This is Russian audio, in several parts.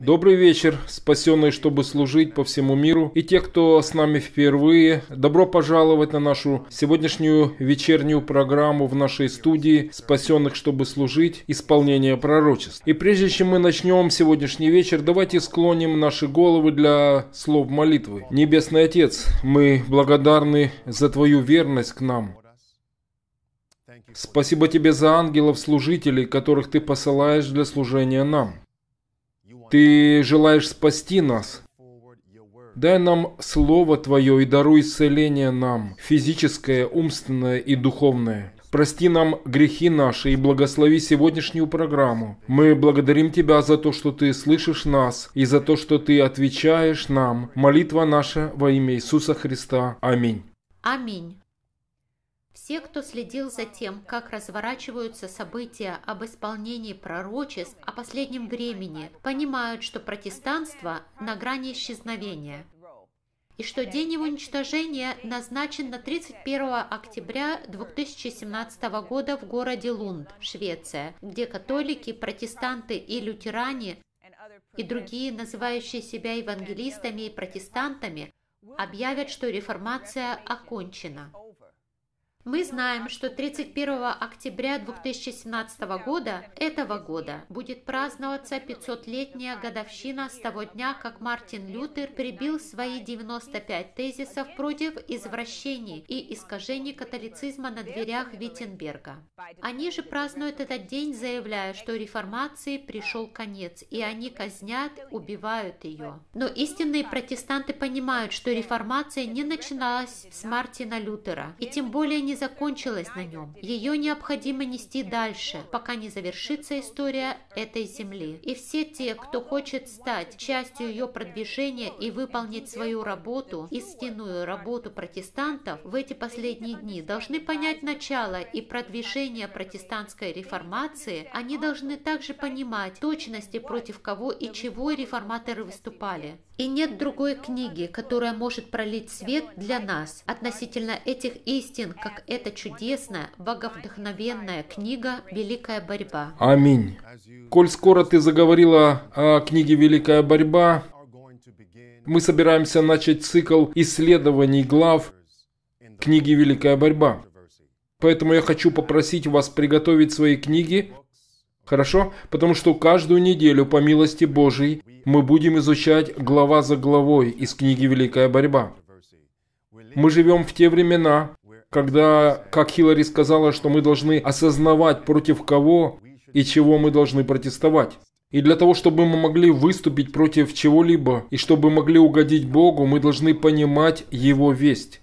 Добрый вечер, спасенные, чтобы служить по всему миру, и те, кто с нами впервые, добро пожаловать на нашу сегодняшнюю вечернюю программу в нашей студии «Спасенных, чтобы служить. Исполнение пророчеств». И прежде чем мы начнем сегодняшний вечер, давайте склоним наши головы для слов молитвы. Небесный Отец, мы благодарны за Твою верность к нам. Спасибо Тебе за ангелов-служителей, которых Ты посылаешь для служения нам. Ты желаешь спасти нас. Дай нам Слово Твое и даруй исцеление нам, физическое, умственное и духовное. Прости нам грехи наши и благослови сегодняшнюю программу. Мы благодарим Тебя за то, что Ты слышишь нас и за то, что Ты отвечаешь нам. Молитва наша во имя Иисуса Христа. Аминь. Аминь. Все, кто следил за тем, как разворачиваются события об исполнении пророчеств о последнем времени, понимают, что протестанство на грани исчезновения и что день его уничтожения назначен на 31 октября 2017 года в городе Лунд, Швеция, где католики, протестанты и лютеране и другие, называющие себя евангелистами и протестантами, объявят, что реформация окончена. Мы знаем, что 31 октября 2017 года, этого года, будет праздноваться 500-летняя годовщина с того дня, как Мартин Лютер прибил свои 95 тезисов против извращений и искажений католицизма на дверях Виттенберга. Они же празднуют этот день, заявляя, что реформации пришел конец, и они казнят, убивают ее. Но истинные протестанты понимают, что реформация не начиналась с Мартина Лютера, и тем более не не закончилась на нем. Ее необходимо нести дальше, пока не завершится история этой земли. И все те, кто хочет стать частью ее продвижения и выполнить свою работу, истинную работу протестантов, в эти последние дни должны понять начало и продвижение протестантской реформации, они должны также понимать точности, против кого и чего реформаторы выступали. И нет другой книги, которая может пролить свет для нас относительно этих истин, как эта чудесная, боговдохновенная книга «Великая борьба». Аминь. Коль скоро ты заговорила о книге «Великая борьба», мы собираемся начать цикл исследований глав книги «Великая борьба». Поэтому я хочу попросить вас приготовить свои книги Хорошо? Потому что каждую неделю, по милости Божией, мы будем изучать глава за главой из книги «Великая борьба». Мы живем в те времена, когда, как Хиллари сказала, что мы должны осознавать против кого и чего мы должны протестовать. И для того, чтобы мы могли выступить против чего-либо, и чтобы могли угодить Богу, мы должны понимать Его весть.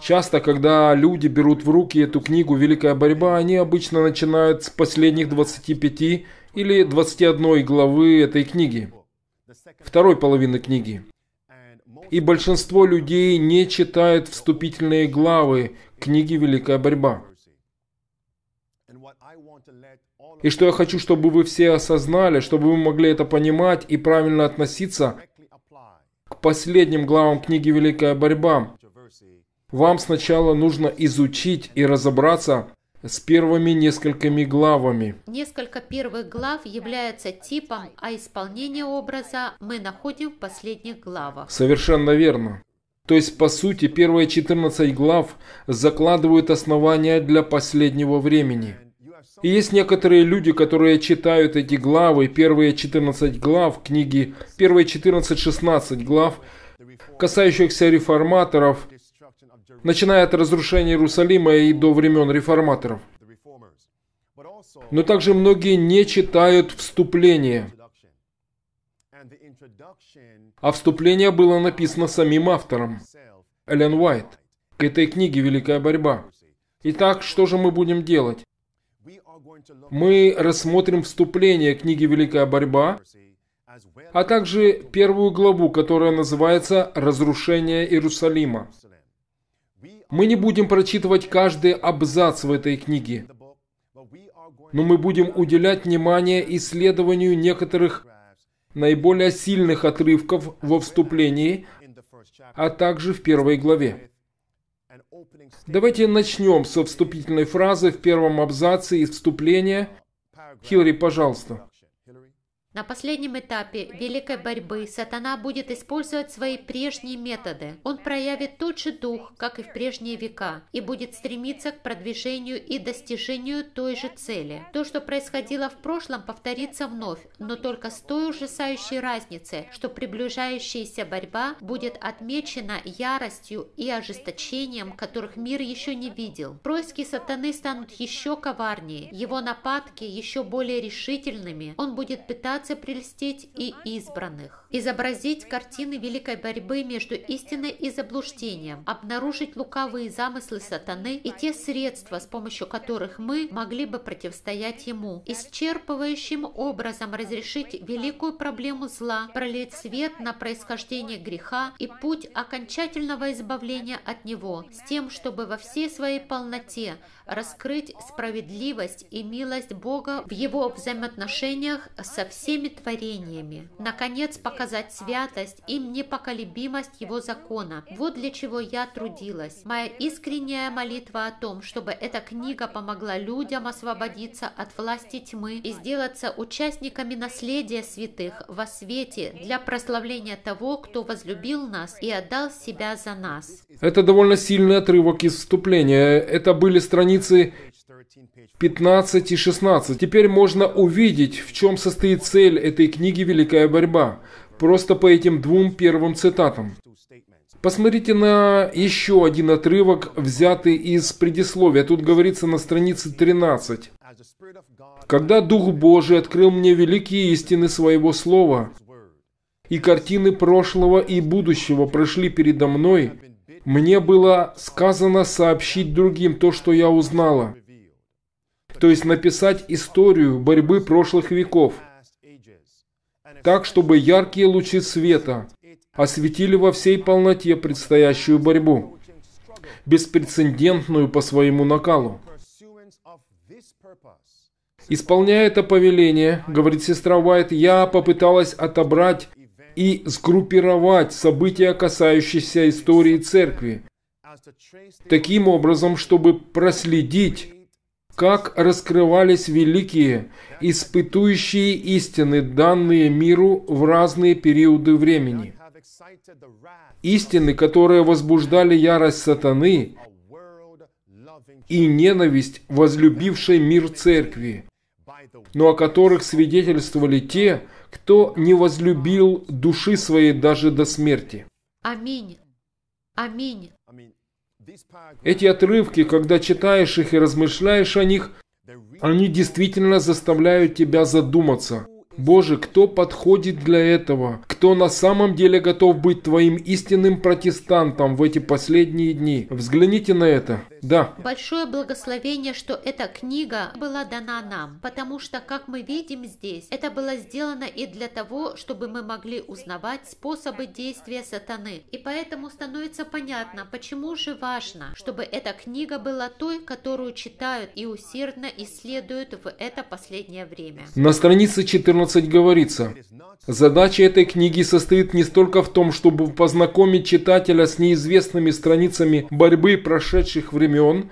Часто, когда люди берут в руки эту книгу «Великая борьба», они обычно начинают с последних 25 или 21 главы этой книги, второй половины книги. И большинство людей не читает вступительные главы книги «Великая борьба». И что я хочу, чтобы вы все осознали, чтобы вы могли это понимать и правильно относиться к последним главам книги «Великая борьба», вам сначала нужно изучить и разобраться с первыми несколькими главами. Несколько первых глав являются типом, а исполнение образа мы находим в последних главах. Совершенно верно. То есть, по сути, первые 14 глав закладывают основания для последнего времени. И есть некоторые люди, которые читают эти главы, первые 14 глав книги, первые 14-16 глав, касающихся реформаторов, начиная от разрушения Иерусалима и до времен реформаторов. Но также многие не читают вступление. А вступление было написано самим автором, Эллен Уайт, к этой книге «Великая борьба». Итак, что же мы будем делать? Мы рассмотрим вступление книги «Великая борьба», а также первую главу, которая называется «Разрушение Иерусалима». Мы не будем прочитывать каждый абзац в этой книге, но мы будем уделять внимание исследованию некоторых наиболее сильных отрывков во вступлении, а также в первой главе. Давайте начнем со вступительной фразы в первом абзаце из вступления. Хилари, пожалуйста. На последнем этапе великой борьбы сатана будет использовать свои прежние методы. Он проявит тот же дух, как и в прежние века, и будет стремиться к продвижению и достижению той же цели. То, что происходило в прошлом, повторится вновь, но только с той ужасающей разницей, что приближающаяся борьба будет отмечена яростью и ожесточением, которых мир еще не видел. Происки сатаны станут еще коварнее, его нападки еще более решительными, он будет пытаться стараться прельстить и избранных, изобразить картины великой борьбы между истиной и заблуждением, обнаружить лукавые замыслы сатаны и те средства, с помощью которых мы могли бы противостоять ему, исчерпывающим образом разрешить великую проблему зла, пролить свет на происхождение греха и путь окончательного избавления от него, с тем, чтобы во всей своей полноте раскрыть справедливость и милость Бога в его взаимоотношениях со всеми творениями. Наконец, показать святость и непоколебимость его закона. Вот для чего я трудилась. Моя искренняя молитва о том, чтобы эта книга помогла людям освободиться от власти тьмы и сделаться участниками наследия святых во свете для прославления того, кто возлюбил нас и отдал себя за нас. Это довольно сильный отрывок из вступления. Это были страницы страницы 15 и 16. Теперь можно увидеть, в чем состоит цель этой книги «Великая борьба», просто по этим двум первым цитатам. Посмотрите на еще один отрывок, взятый из предисловия. Тут говорится на странице 13. «Когда Дух Божий открыл мне великие истины своего слова, и картины прошлого и будущего прошли передо мной, мне было сказано сообщить другим то, что я узнала. То есть написать историю борьбы прошлых веков. Так, чтобы яркие лучи света осветили во всей полноте предстоящую борьбу, беспрецедентную по своему накалу. Исполняя это повеление, говорит сестра Уайт, я попыталась отобрать и сгруппировать события, касающиеся истории церкви, таким образом, чтобы проследить, как раскрывались великие, испытующие истины, данные миру в разные периоды времени. Истины, которые возбуждали ярость сатаны и ненависть возлюбившей мир церкви, но о которых свидетельствовали те, кто не возлюбил души своей даже до смерти. Аминь. Аминь. Эти отрывки, когда читаешь их и размышляешь о них, они действительно заставляют тебя задуматься. Боже, кто подходит для этого? Кто на самом деле готов быть твоим истинным протестантом в эти последние дни? Взгляните на это. Да. Большое благословение, что эта книга была дана нам, потому что, как мы видим здесь, это было сделано и для того, чтобы мы могли узнавать способы действия сатаны. И поэтому становится понятно, почему же важно, чтобы эта книга была той, которую читают и усердно исследуют в это последнее время. На странице 14 говорится, задача этой книги состоит не столько в том, чтобы познакомить читателя с неизвестными страницами борьбы прошедших времен, времен,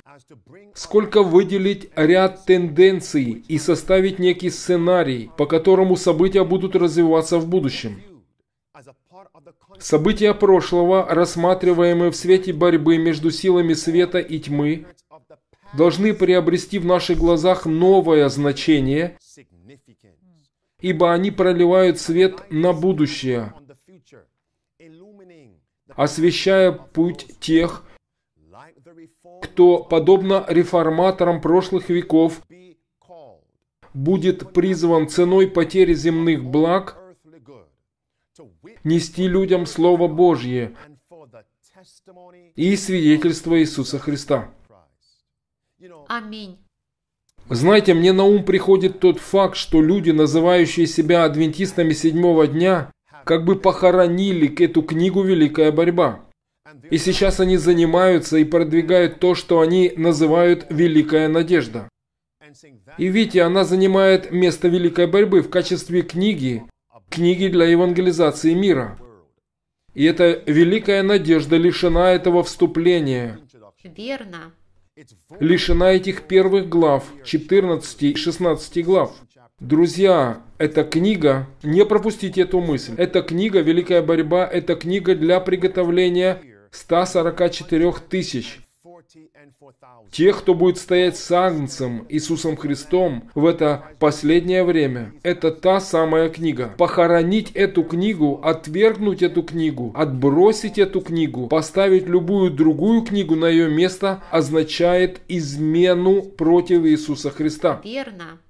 сколько выделить ряд тенденций и составить некий сценарий, по которому события будут развиваться в будущем. События прошлого, рассматриваемые в свете борьбы между силами света и тьмы, должны приобрести в наших глазах новое значение, ибо они проливают свет на будущее, освещая путь тех, кто, подобно реформаторам прошлых веков, будет призван ценой потери земных благ нести людям Слово Божье и свидетельство Иисуса Христа. Аминь. Знаете, мне на ум приходит тот факт, что люди, называющие себя адвентистами седьмого дня, как бы похоронили эту книгу «Великая борьба». И сейчас они занимаются и продвигают то, что они называют «Великая надежда». И видите, она занимает место великой борьбы в качестве книги, книги для евангелизации мира. И эта великая надежда лишена этого вступления. Верно. Лишена этих первых глав, 14 и 16 глав. Друзья, эта книга, не пропустите эту мысль, эта книга «Великая борьба» – это книга для приготовления 144 тысяч. Тех, кто будет стоять с Агнцем, Иисусом Христом в это последнее время, это та самая книга. Похоронить эту книгу, отвергнуть эту книгу, отбросить эту книгу, поставить любую другую книгу на ее место означает измену против Иисуса Христа. Верно.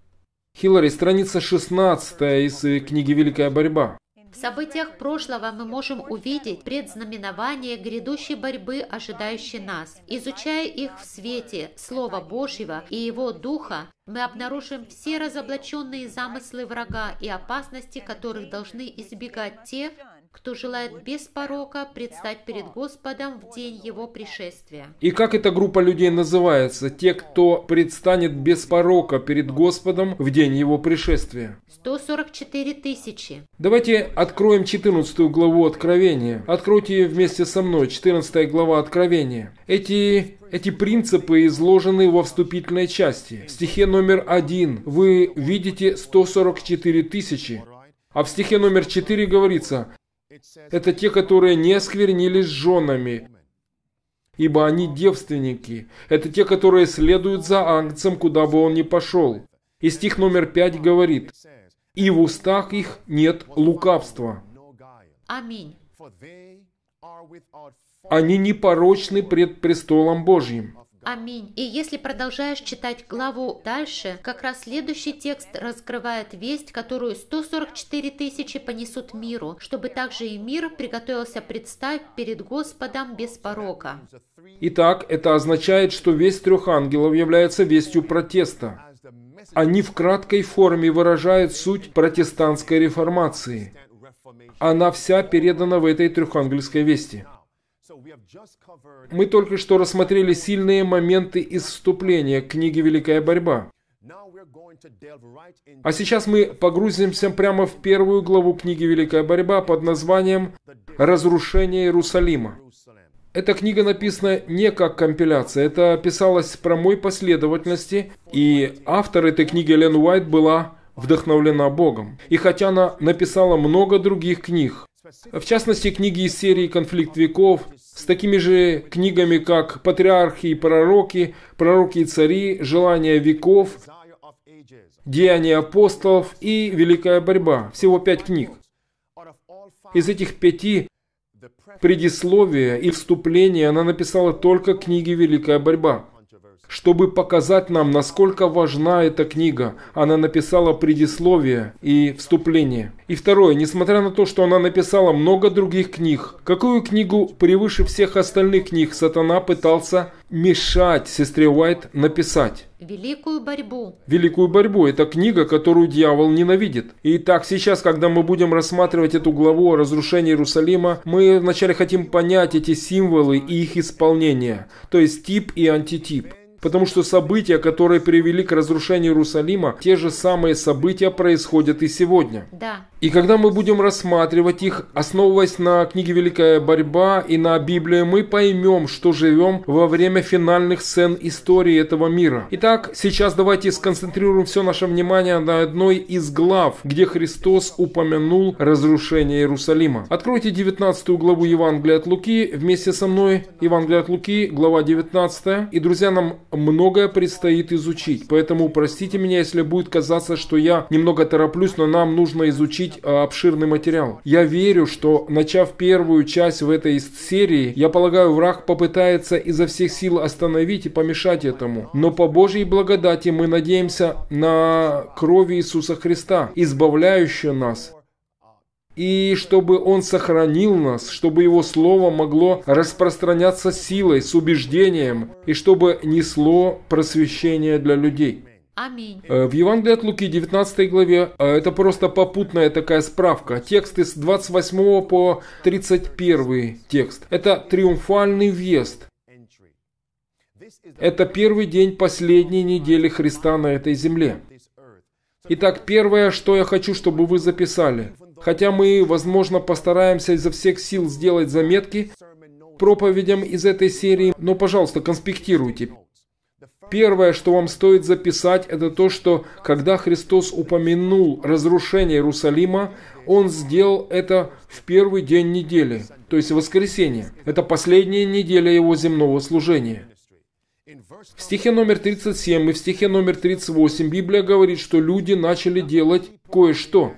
Хиллари, страница 16 из э, книги «Великая борьба». В событиях прошлого мы можем увидеть предзнаменование грядущей борьбы, ожидающей нас. Изучая их в свете Слова Божьего и Его Духа, мы обнаружим все разоблаченные замыслы врага и опасности, которых должны избегать те, кто желает без порока предстать перед Господом в день Его пришествия. И как эта группа людей называется? Те, кто предстанет без порока перед Господом в день Его пришествия. 144 тысячи. Давайте откроем 14 главу Откровения. Откройте ее вместе со мной, 14 глава Откровения. Эти эти принципы изложены во вступительной части. В стихе номер один вы видите 144 тысячи. А в стихе номер четыре говорится, это те, которые не осквернились женами, ибо они девственники. Это те, которые следуют за ангцем, куда бы он ни пошел. И стих номер пять говорит, «И в устах их нет лукавства». Аминь. Они непорочны пред престолом Божьим. Аминь. И если продолжаешь читать главу дальше, как раз следующий текст раскрывает весть, которую 144 тысячи понесут миру, чтобы также и мир приготовился предстать перед Господом без порока. Итак, это означает, что весть трех ангелов является вестью протеста. Они в краткой форме выражают суть протестантской реформации. Она вся передана в этой трехангельской вести. Мы только что рассмотрели сильные моменты из вступления книги «Великая борьба». А сейчас мы погрузимся прямо в первую главу книги «Великая борьба» под названием «Разрушение Иерусалима». Эта книга написана не как компиляция, это писалось в прямой последовательности, и автор этой книги Лен Уайт была вдохновлена Богом. И хотя она написала много других книг, в частности, книги из серии «Конфликт веков» с такими же книгами, как «Патриархи и пророки», «Пророки и цари», «Желания веков», «Деяния апостолов» и «Великая борьба». Всего пять книг. Из этих пяти предисловие и вступление она написала только книги «Великая борьба» чтобы показать нам, насколько важна эта книга. Она написала предисловие и вступление. И второе, несмотря на то, что она написала много других книг, какую книгу превыше всех остальных книг сатана пытался мешать сестре Уайт написать? Великую борьбу. Великую борьбу – это книга, которую дьявол ненавидит. Итак, сейчас, когда мы будем рассматривать эту главу о разрушении Иерусалима, мы вначале хотим понять эти символы и их исполнение, то есть тип и антитип. Потому что события, которые привели к разрушению Иерусалима, те же самые события происходят и сегодня. Да. И когда мы будем рассматривать их, основываясь на книге «Великая борьба» и на Библии, мы поймем, что живем во время финальных сцен истории этого мира. Итак, сейчас давайте сконцентрируем все наше внимание на одной из глав, где Христос упомянул разрушение Иерусалима. Откройте 19 главу Евангелия от Луки вместе со мной. Евангелие от Луки, глава 19. И, друзья, нам многое предстоит изучить. Поэтому простите меня, если будет казаться, что я немного тороплюсь, но нам нужно изучить а, обширный материал. Я верю, что начав первую часть в этой серии, я полагаю, враг попытается изо всех сил остановить и помешать этому. Но по Божьей благодати мы надеемся на крови Иисуса Христа, избавляющую нас и чтобы Он сохранил нас, чтобы Его Слово могло распространяться силой, с убеждением, и чтобы несло просвещение для людей. Аминь. Э, в Евангелии от Луки 19 главе э, это просто попутная такая справка. Тексты с 28 по 31 текст. Это триумфальный въезд. Это первый день последней недели Христа на этой земле. Итак, первое, что я хочу, чтобы вы записали – Хотя мы, возможно, постараемся изо всех сил сделать заметки проповедям из этой серии, но, пожалуйста, конспектируйте. Первое, что вам стоит записать, это то, что когда Христос упомянул разрушение Иерусалима, Он сделал это в первый день недели, то есть воскресенье. Это последняя неделя Его земного служения. В стихе номер 37 и в стихе номер 38 Библия говорит, что люди начали делать кое-что.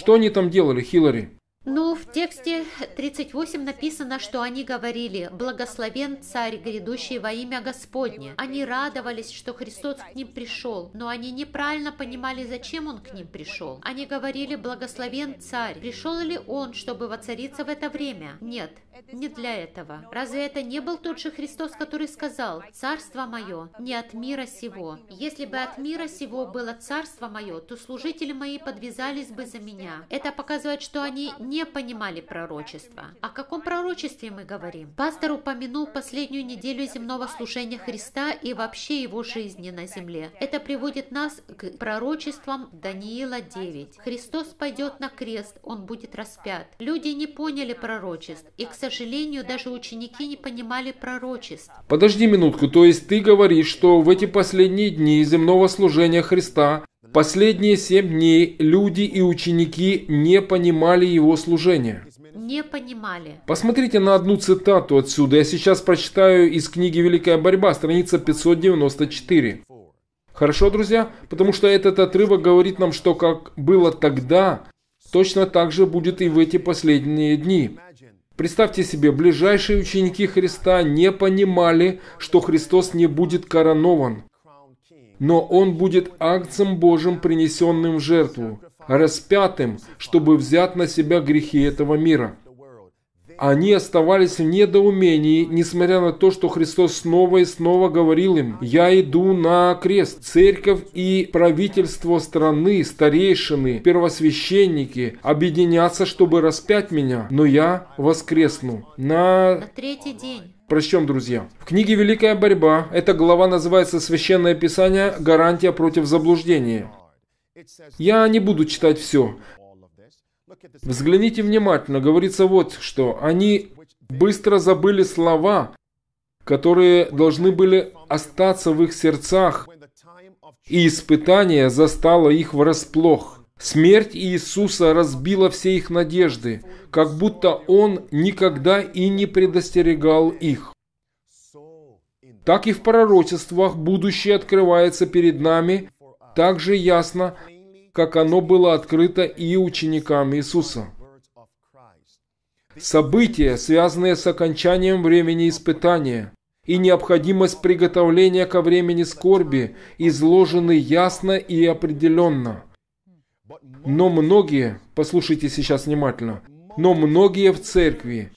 Что они там делали, Хиллари? Ну, в тексте 38 написано, что они говорили «Благословен царь, грядущий во имя Господне». Они радовались, что Христос к ним пришел, но они неправильно понимали, зачем Он к ним пришел. Они говорили «Благословен царь». Пришел ли Он, чтобы воцариться в это время? Нет, не для этого. Разве это не был тот же Христос, который сказал, «Царство мое не от мира сего». Если бы от мира сего было царство мое, то служители мои подвязались бы за меня. Это показывает, что они не понимали пророчества. О каком пророчестве мы говорим? Пастор упомянул последнюю неделю земного служения Христа и вообще его жизни на земле. Это приводит нас к пророчествам Даниила 9. Христос пойдет на крест, он будет распят. Люди не поняли пророчеств, и, к сожалению, сожалению, даже ученики не понимали пророчеств. Подожди минутку, то есть ты говоришь, что в эти последние дни земного служения Христа, последние семь дней, люди и ученики не понимали его служения? Не понимали. Посмотрите на одну цитату отсюда. Я сейчас прочитаю из книги «Великая борьба», страница 594. Хорошо, друзья? Потому что этот отрывок говорит нам, что как было тогда, точно так же будет и в эти последние дни. Представьте себе, ближайшие ученики Христа не понимали, что Христос не будет коронован, но Он будет акцем Божьим, принесенным в жертву, распятым, чтобы взять на себя грехи этого мира – они оставались в недоумении, несмотря на то, что Христос снова и снова говорил им, «Я иду на крест». Церковь и правительство страны, старейшины, первосвященники объединятся, чтобы распять меня, но я воскресну. На, на третий день. Прочтем, друзья. В книге «Великая борьба» эта глава называется «Священное Писание. Гарантия против заблуждения». Я не буду читать все. Взгляните внимательно, говорится вот, что они быстро забыли слова, которые должны были остаться в их сердцах, и испытание застало их врасплох. Смерть Иисуса разбила все их надежды, как будто Он никогда и не предостерегал их. Так и в пророчествах будущее открывается перед нами так же ясно, как оно было открыто и ученикам Иисуса. События, связанные с окончанием времени испытания и необходимость приготовления ко времени скорби, изложены ясно и определенно. Но многие, послушайте сейчас внимательно, но многие в церкви,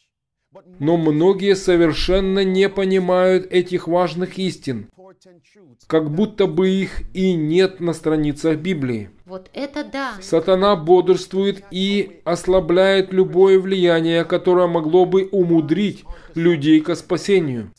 но многие совершенно не понимают этих важных истин как будто бы их и нет на страницах Библии. Вот это да. Сатана бодрствует и ослабляет любое влияние, которое могло бы умудрить людей ко спасению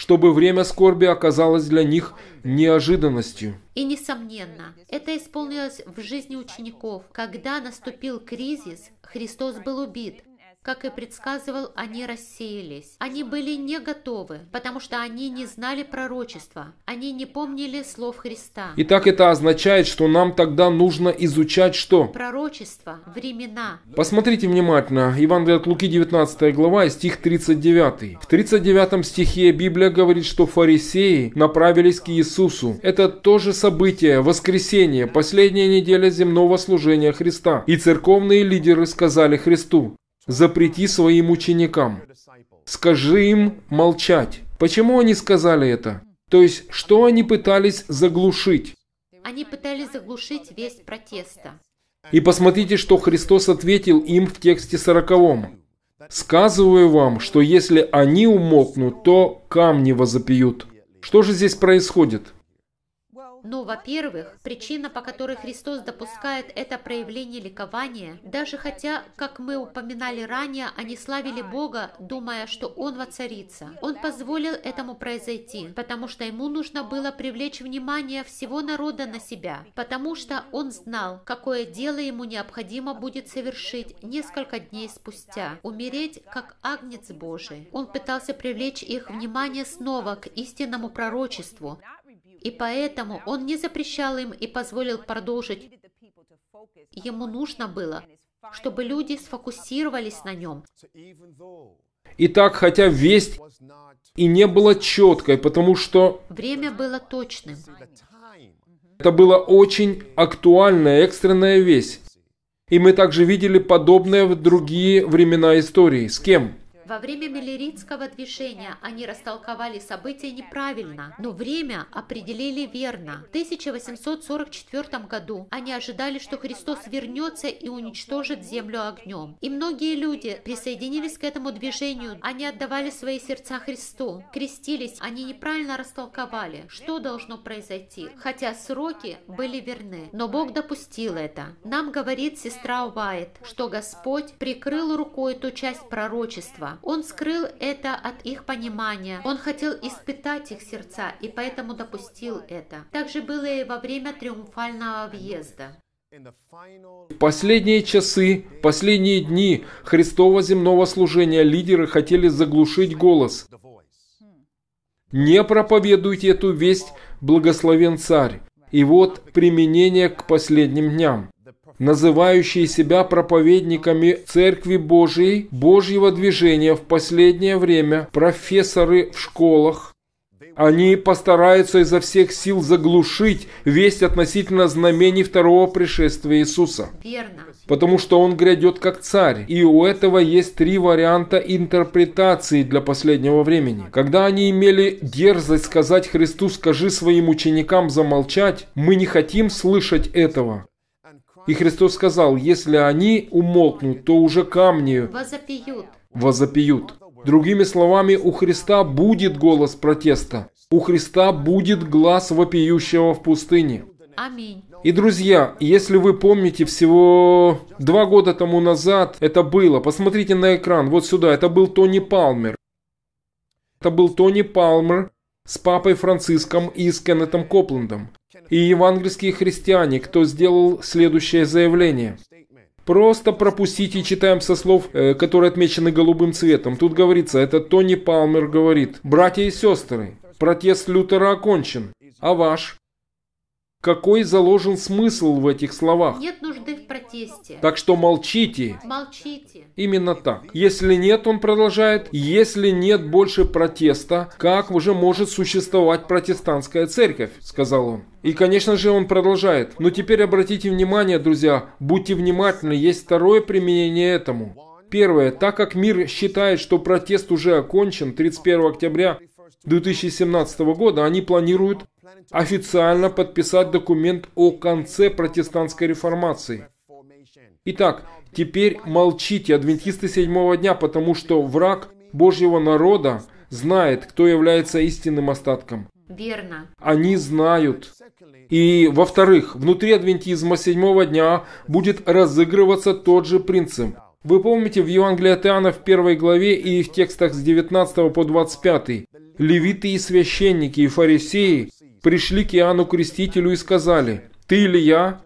чтобы время скорби оказалось для них неожиданностью. И несомненно, это исполнилось в жизни учеников. Когда наступил кризис, Христос был убит, как и предсказывал, они рассеялись. Они были не готовы, потому что они не знали пророчества. Они не помнили слов Христа. Итак, это означает, что нам тогда нужно изучать что? Пророчество, времена. Посмотрите внимательно. Евангелие от Луки 19 глава и стих 39. В 39 стихе Библия говорит, что фарисеи направились к Иисусу. Это тоже событие, воскресенье, последняя неделя земного служения Христа. И церковные лидеры сказали Христу, запрети своим ученикам. Скажи им молчать. Почему они сказали это? То есть, что они пытались заглушить? Они пытались заглушить весь протест. И посмотрите, что Христос ответил им в тексте сороковом. «Сказываю вам, что если они умолкнут, то камни возопьют». Что же здесь происходит? Но, ну, во-первых, причина, по которой Христос допускает это проявление ликования, даже хотя, как мы упоминали ранее, они славили Бога, думая, что Он воцарится. Он позволил этому произойти, потому что ему нужно было привлечь внимание всего народа на себя, потому что он знал, какое дело ему необходимо будет совершить несколько дней спустя – умереть как агнец Божий. Он пытался привлечь их внимание снова к истинному пророчеству, и поэтому он не запрещал им и позволил продолжить. Ему нужно было, чтобы люди сфокусировались на нем. Итак, хотя весть и не была четкой, потому что... Время было точным. Это была очень актуальная, экстренная весть. И мы также видели подобное в другие времена истории. С кем? Во время миллеритского движения они растолковали события неправильно, но время определили верно. В 1844 году они ожидали, что Христос вернется и уничтожит землю огнем. И многие люди присоединились к этому движению. Они отдавали свои сердца Христу, крестились. Они неправильно растолковали, что должно произойти, хотя сроки были верны. Но Бог допустил это. Нам говорит сестра Уайт, что Господь прикрыл рукой ту часть пророчества, он скрыл это от их понимания. Он хотел испытать их сердца и поэтому допустил это. Так же было и во время триумфального въезда. В последние часы, последние дни Христова земного служения лидеры хотели заглушить голос. Не проповедуйте эту весть, благословен царь. И вот применение к последним дням называющие себя проповедниками Церкви Божией, Божьего движения в последнее время, профессоры в школах, они постараются изо всех сил заглушить весть относительно знамений второго пришествия Иисуса. Верно. Потому что он грядет как царь. И у этого есть три варианта интерпретации для последнего времени. Когда они имели дерзость сказать Христу, скажи своим ученикам замолчать, мы не хотим слышать этого. И Христос сказал, если они умолкнут, то уже камни возопьют. возопьют. Другими словами, у Христа будет голос протеста. У Христа будет глаз вопиющего в пустыне. Аминь. И, друзья, если вы помните, всего два года тому назад это было. Посмотрите на экран, вот сюда. Это был Тони Палмер. Это был Тони Палмер с папой Франциском и с Кеннетом Копландом и евангельские христиане, кто сделал следующее заявление. Просто пропустите, и читаем со слов, э, которые отмечены голубым цветом. Тут говорится, это Тони Палмер говорит. «Братья и сестры, протест Лютера окончен, а ваш?» Какой заложен смысл в этих словах? Нет нужды в протесте. Так что молчите. Молчите. Именно так. Если нет, он продолжает, если нет больше протеста, как уже может существовать протестантская церковь, сказал он. И, конечно же, он продолжает. Но теперь обратите внимание, друзья, будьте внимательны, есть второе применение этому. Первое. Так как мир считает, что протест уже окончен 31 октября, 2017 года они планируют официально подписать документ о конце протестантской реформации. Итак, теперь молчите, адвентисты седьмого дня, потому что враг Божьего народа знает, кто является истинным остатком. Верно. Они знают. И, во-вторых, внутри адвентизма седьмого дня будет разыгрываться тот же принцип – вы помните в Евангелии от Иоанна в первой главе и в текстах с 19 по 25 «Левиты и священники и фарисеи пришли к Иоанну Крестителю и сказали, «Ты или я,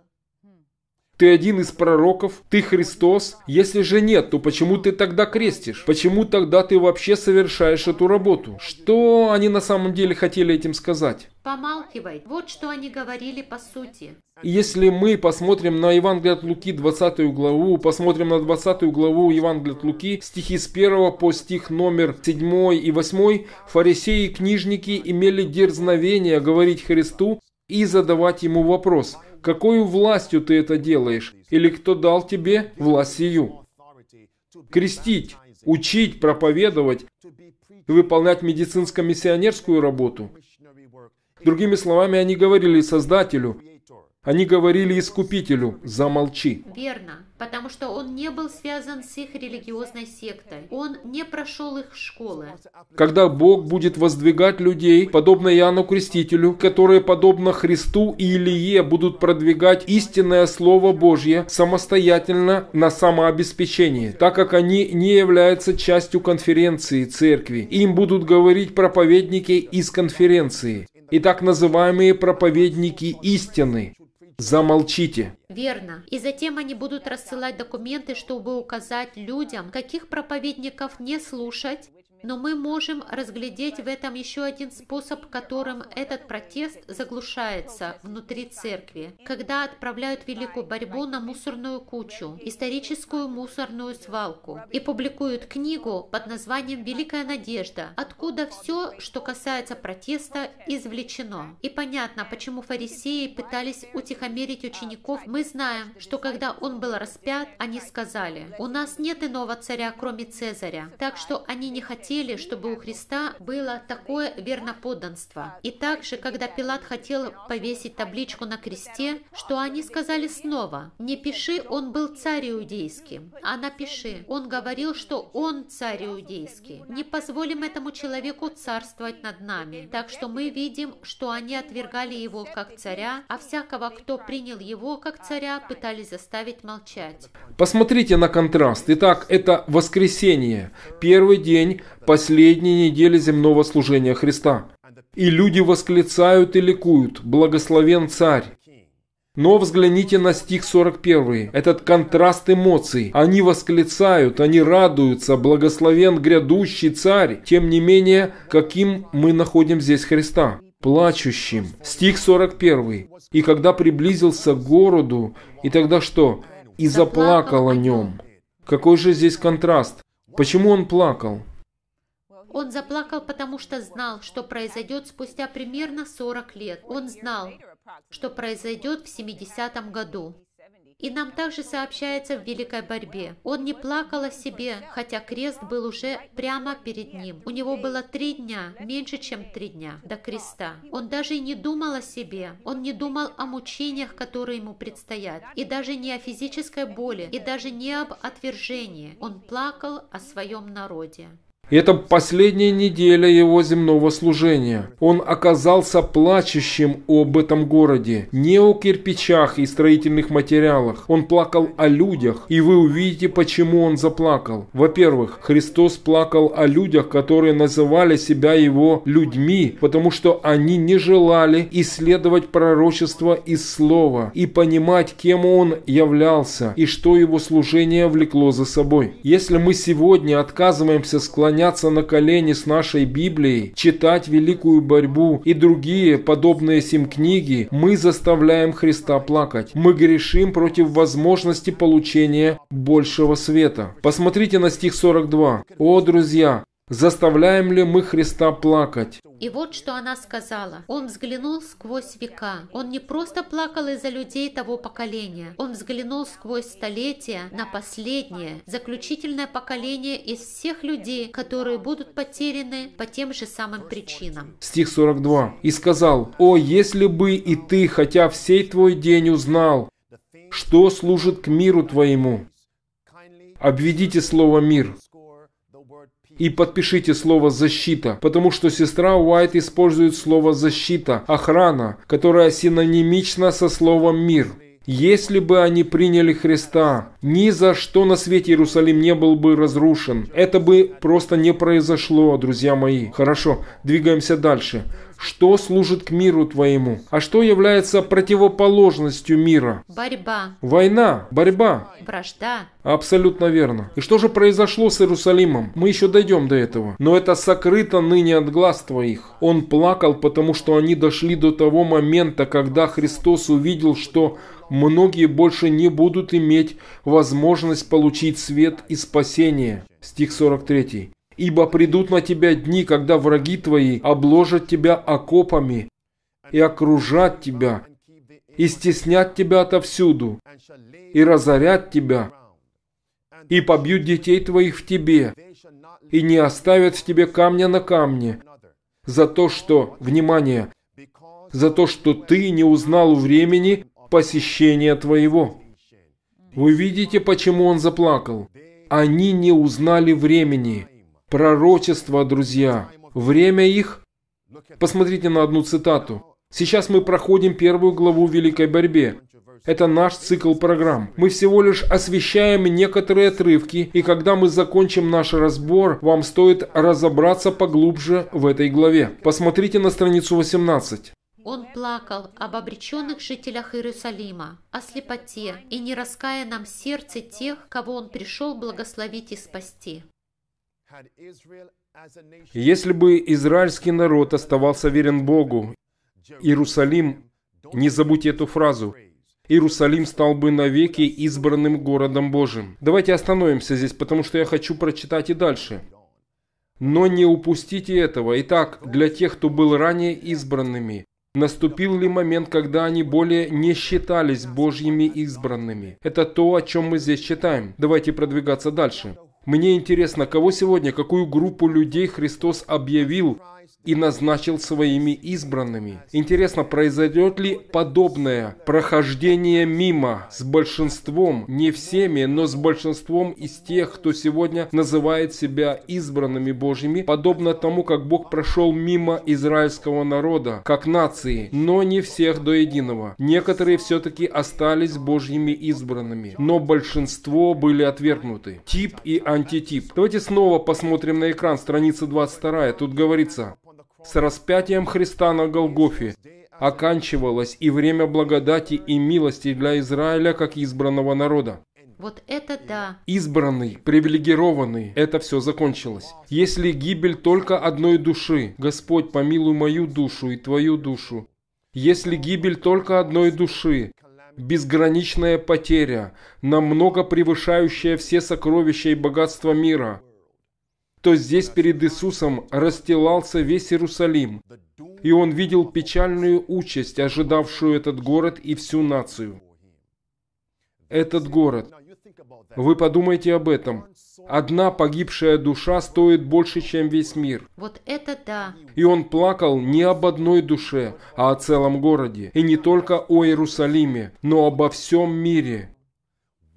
ты один из пророков, ты Христос. Если же нет, то почему ты тогда крестишь? Почему тогда ты вообще совершаешь эту работу? Что они на самом деле хотели этим сказать? Помалкивай. Вот что они говорили по сути. Если мы посмотрим на Евангелие от Луки 20 главу, посмотрим на 20 главу Евангелия от Луки, стихи с 1 по стих номер 7 и 8, фарисеи и книжники имели дерзновение говорить Христу и задавать ему вопрос – какую властью ты это делаешь, или кто дал тебе власть сию. Крестить, учить, проповедовать, выполнять медицинско-миссионерскую работу. Другими словами, они говорили Создателю, они говорили Искупителю, замолчи. Верно потому что он не был связан с их религиозной сектой. Он не прошел их школы. Когда Бог будет воздвигать людей, подобно Иоанну Крестителю, которые, подобно Христу и Илие, будут продвигать истинное Слово Божье самостоятельно на самообеспечении, так как они не являются частью конференции церкви. Им будут говорить проповедники из конференции и так называемые проповедники истины. Замолчите. Верно. И затем они будут рассылать документы, чтобы указать людям, каких проповедников не слушать но мы можем разглядеть в этом еще один способ, которым этот протест заглушается внутри церкви, когда отправляют великую борьбу на мусорную кучу, историческую мусорную свалку, и публикуют книгу под названием «Великая надежда», откуда все, что касается протеста, извлечено. И понятно, почему фарисеи пытались утихомирить учеников. Мы знаем, что когда он был распят, они сказали, «У нас нет иного царя, кроме Цезаря». Так что они не хотели хотели, чтобы у Христа было такое верноподданство. И также, когда Пилат хотел повесить табличку на кресте, что они сказали снова, «Не пиши, он был царь иудейским, а напиши, он говорил, что он царь иудейский. Не позволим этому человеку царствовать над нами». Так что мы видим, что они отвергали его как царя, а всякого, кто принял его как царя, пытались заставить молчать. Посмотрите на контраст. Итак, это воскресенье, первый день последние недели земного служения Христа. И люди восклицают и ликуют «Благословен Царь!». Но взгляните на стих 41, этот контраст эмоций. Они восклицают, они радуются, благословен грядущий царь. Тем не менее, каким мы находим здесь Христа? Плачущим. Стих 41. «И когда приблизился к городу, и тогда что? И заплакал о нем». Какой же здесь контраст? Почему он плакал? Он заплакал, потому что знал, что произойдет спустя примерно 40 лет. Он знал, что произойдет в 70-м году. И нам также сообщается в великой борьбе. Он не плакал о себе, хотя крест был уже прямо перед ним. У него было три дня, меньше чем три дня до креста. Он даже и не думал о себе. Он не думал о мучениях, которые ему предстоят. И даже не о физической боли, и даже не об отвержении. Он плакал о своем народе. Это последняя неделя его земного служения. Он оказался плачущим об этом городе. Не о кирпичах и строительных материалах. Он плакал о людях. И вы увидите, почему он заплакал. Во-первых, Христос плакал о людях, которые называли себя его людьми, потому что они не желали исследовать пророчество и слова и понимать, кем он являлся и что его служение влекло за собой. Если мы сегодня отказываемся склонять склоняться на колени с нашей Библией, читать «Великую борьбу» и другие подобные сим книги, мы заставляем Христа плакать. Мы грешим против возможности получения большего света. Посмотрите на стих 42. «О, друзья, Заставляем ли мы Христа плакать? И вот что она сказала. Он взглянул сквозь века. Он не просто плакал из-за людей того поколения. Он взглянул сквозь столетия на последнее, заключительное поколение из всех людей, которые будут потеряны по тем же самым причинам. Стих 42. «И сказал, «О, если бы и ты, хотя всей твой день узнал, что служит к миру твоему, обведите слово «мир», и подпишите слово «защита», потому что сестра Уайт использует слово «защита», «охрана», которая синонимична со словом «мир». Если бы они приняли Христа, ни за что на свете Иерусалим не был бы разрушен. Это бы просто не произошло, друзья мои. Хорошо, двигаемся дальше. Что служит к миру твоему? А что является противоположностью мира? Борьба. Война, борьба. Вражда. Абсолютно верно. И что же произошло с Иерусалимом? Мы еще дойдем до этого. Но это сокрыто ныне от глаз твоих. Он плакал, потому что они дошли до того момента, когда Христос увидел, что многие больше не будут иметь возможность получить свет и спасение. Стих 43. «Ибо придут на тебя дни, когда враги твои обложат тебя окопами и окружат тебя, и стеснят тебя отовсюду, и разорят тебя, и побьют детей твоих в тебе, и не оставят в тебе камня на камне, за то, что, внимание, за то, что ты не узнал времени посещения твоего». Вы видите, почему он заплакал? Они не узнали времени. Пророчество, друзья. Время их... Посмотрите на одну цитату. Сейчас мы проходим первую главу «Великой борьбе». Это наш цикл программ. Мы всего лишь освещаем некоторые отрывки, и когда мы закончим наш разбор, вам стоит разобраться поглубже в этой главе. Посмотрите на страницу 18. Он плакал об обреченных жителях Иерусалима, о слепоте и нераскаянном сердце тех, кого он пришел благословить и спасти. Если бы израильский народ оставался верен Богу, Иерусалим, не забудьте эту фразу, Иерусалим стал бы навеки избранным городом Божьим. Давайте остановимся здесь, потому что я хочу прочитать и дальше. Но не упустите этого. Итак, для тех, кто был ранее избранными, Наступил ли момент, когда они более не считались Божьими избранными? Это то, о чем мы здесь читаем. Давайте продвигаться дальше. Мне интересно, кого сегодня, какую группу людей Христос объявил и назначил своими избранными. Интересно, произойдет ли подобное прохождение мимо с большинством, не всеми, но с большинством из тех, кто сегодня называет себя избранными Божьими, подобно тому, как Бог прошел мимо израильского народа, как нации, но не всех до единого. Некоторые все-таки остались Божьими избранными, но большинство были отвергнуты. Тип и антитип. Давайте снова посмотрим на экран, страница 22. Тут говорится, с распятием Христа на Голгофе оканчивалось и время благодати и милости для Израиля как избранного народа. Вот это да. Избранный, привилегированный, это все закончилось. Если гибель только одной души, Господь, помилуй мою душу и твою душу. Если гибель только одной души, безграничная потеря, намного превышающая все сокровища и богатства мира – то здесь перед Иисусом расстилался весь Иерусалим, и он видел печальную участь, ожидавшую этот город и всю нацию. Этот город. Вы подумайте об этом. Одна погибшая душа стоит больше, чем весь мир. Вот это да. И он плакал не об одной душе, а о целом городе. И не только о Иерусалиме, но обо всем мире.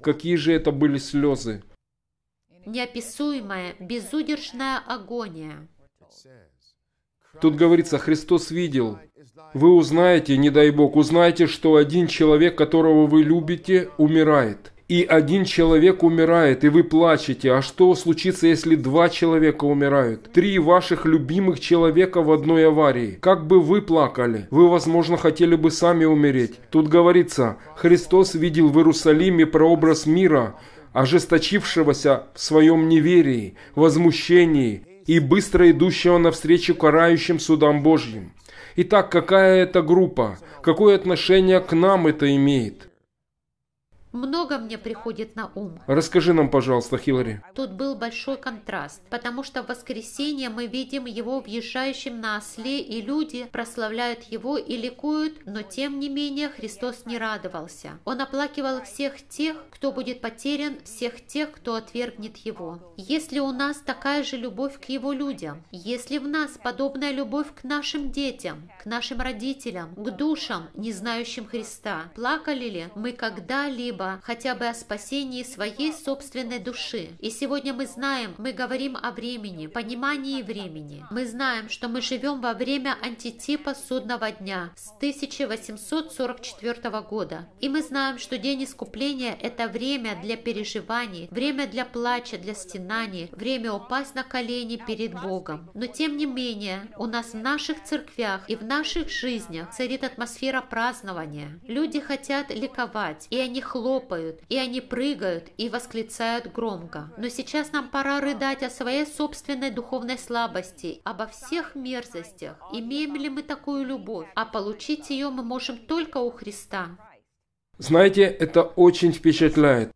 Какие же это были слезы неописуемая, безудержная агония. Тут говорится, Христос видел. Вы узнаете, не дай Бог, узнаете, что один человек, которого вы любите, умирает. И один человек умирает, и вы плачете. А что случится, если два человека умирают? Три ваших любимых человека в одной аварии. Как бы вы плакали? Вы, возможно, хотели бы сами умереть. Тут говорится, Христос видел в Иерусалиме прообраз мира, ожесточившегося в своем неверии, возмущении и быстро идущего навстречу карающим судам Божьим. Итак, какая это группа? Какое отношение к нам это имеет? Много мне приходит на ум. Расскажи нам, пожалуйста, Хиллари. Тут был большой контраст, потому что в воскресенье мы видим его въезжающим на осле, и люди прославляют его и ликуют, но тем не менее Христос не радовался. Он оплакивал всех тех, кто будет потерян, всех тех, кто отвергнет его. Если у нас такая же любовь к его людям, если в нас подобная любовь к нашим детям, к нашим родителям, к душам, не знающим Христа, плакали ли мы когда-либо молитва хотя бы о спасении своей собственной души. И сегодня мы знаем, мы говорим о времени, понимании времени. Мы знаем, что мы живем во время антитипа судного дня с 1844 года. И мы знаем, что день искупления – это время для переживаний, время для плача, для стенаний, время упасть на колени перед Богом. Но тем не менее, у нас в наших церквях и в наших жизнях царит атмосфера празднования. Люди хотят ликовать, и они хлопают хлопают, и они прыгают и восклицают громко. Но сейчас нам пора рыдать о своей собственной духовной слабости, обо всех мерзостях. Имеем ли мы такую любовь? А получить ее мы можем только у Христа. Знаете, это очень впечатляет.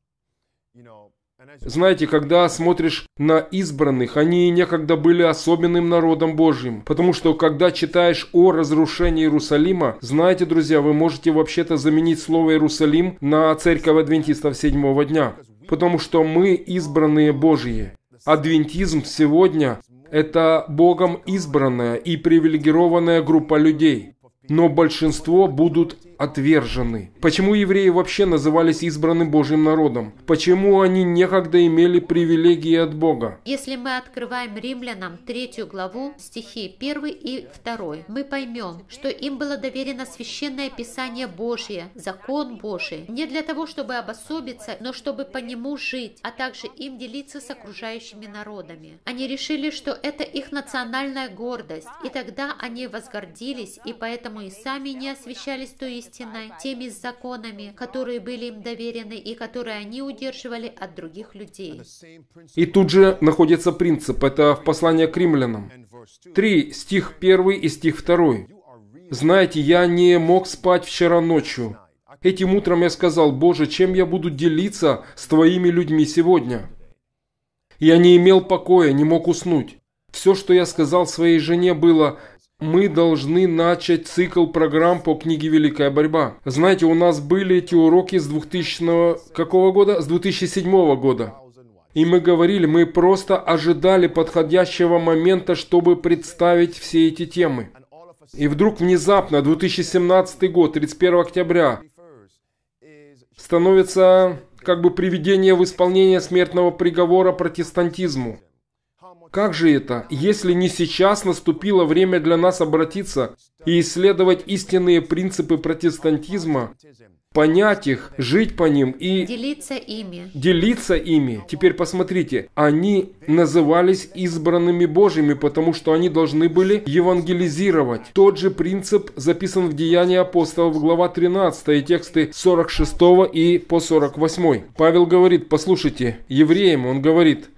Знаете, когда смотришь на избранных, они некогда были особенным народом Божьим. Потому что, когда читаешь о разрушении Иерусалима, знаете, друзья, вы можете вообще-то заменить слово «Иерусалим» на церковь адвентистов седьмого дня. Потому что мы избранные Божьи. Адвентизм сегодня – это Богом избранная и привилегированная группа людей. Но большинство будут отвержены? Почему евреи вообще назывались избранным Божьим народом? Почему они некогда имели привилегии от Бога? Если мы открываем римлянам третью главу, стихи 1 и 2, мы поймем, что им было доверено священное писание Божье, закон Божий, не для того, чтобы обособиться, но чтобы по нему жить, а также им делиться с окружающими народами. Они решили, что это их национальная гордость, и тогда они возгордились, и поэтому и сами не освещались той истиной, истиной, теми законами, которые были им доверены и которые они удерживали от других людей. И тут же находится принцип, это в послании к римлянам. три стих первый и стих второй. «Знаете, я не мог спать вчера ночью. Этим утром я сказал, Боже, чем я буду делиться с Твоими людьми сегодня?» Я не имел покоя, не мог уснуть. Все, что я сказал своей жене, было мы должны начать цикл программ по книге «Великая борьба». Знаете, у нас были эти уроки с 2000 какого года? С 2007 года. И мы говорили, мы просто ожидали подходящего момента, чтобы представить все эти темы. И вдруг внезапно 2017 год, 31 октября, становится как бы приведение в исполнение смертного приговора протестантизму. Как же это, если не сейчас наступило время для нас обратиться и исследовать истинные принципы протестантизма, понять их, жить по ним и... Делиться ими. Делиться ими. Теперь посмотрите, они назывались избранными Божьими, потому что они должны были евангелизировать. Тот же принцип записан в Деянии апостолов, глава 13, тексты 46 и по 48. Павел говорит, послушайте, евреям, он говорит,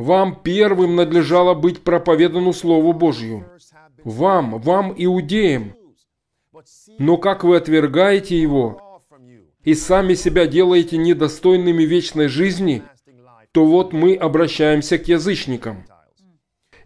вам первым надлежало быть проповедану Слову Божью. Вам, вам, иудеям. Но как вы отвергаете его и сами себя делаете недостойными вечной жизни, то вот мы обращаемся к язычникам.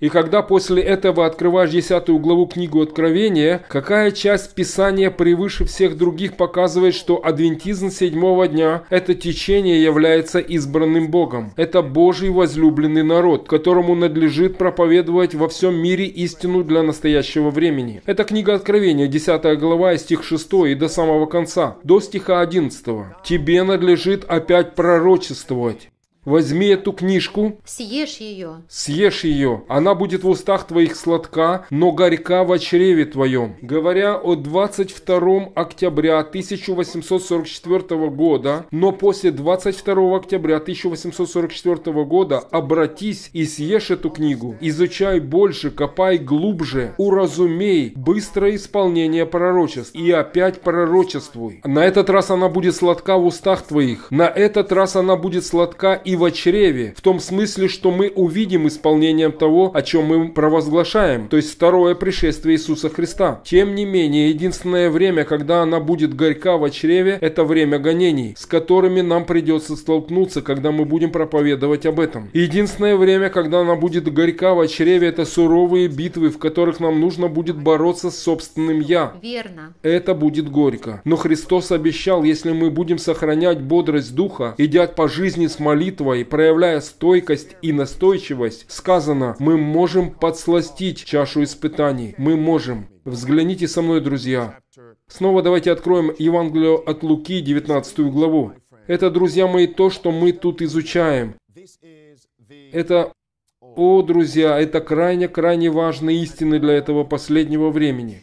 И когда после этого открываешь десятую главу книгу Откровения, какая часть Писания превыше всех других показывает, что адвентизм седьмого дня – это течение является избранным Богом. Это Божий возлюбленный народ, которому надлежит проповедовать во всем мире истину для настоящего времени. Это книга Откровения, 10 глава, стих 6 и до самого конца, до стиха 11. «Тебе надлежит опять пророчествовать, Возьми эту книжку. Съешь ее. Съешь ее. Она будет в устах твоих сладка, но горька в чреве твоем. Говоря о 22 октября 1844 года, но после 22 октября 1844 года обратись и съешь эту книгу. Изучай больше, копай глубже, уразумей быстрое исполнение пророчеств. И опять пророчествуй. На этот раз она будет сладка в устах твоих. На этот раз она будет сладка и в чреве, в том смысле, что мы увидим исполнением того, о чем мы провозглашаем, то есть второе пришествие Иисуса Христа. Тем не менее, единственное время, когда она будет горька в чреве, это время гонений, с которыми нам придется столкнуться, когда мы будем проповедовать об этом. Единственное время, когда она будет горька в чреве, это суровые битвы, в которых нам нужно будет бороться с собственным «я». Верно. Это будет горько. Но Христос обещал, если мы будем сохранять бодрость духа, идя по жизни с молитвой, мужество и проявляя стойкость и настойчивость, сказано, мы можем подсластить чашу испытаний. Мы можем. Взгляните со мной, друзья. Снова давайте откроем Евангелие от Луки, 19 главу. Это, друзья мои, то, что мы тут изучаем. Это, о, друзья, это крайне-крайне важные истины для этого последнего времени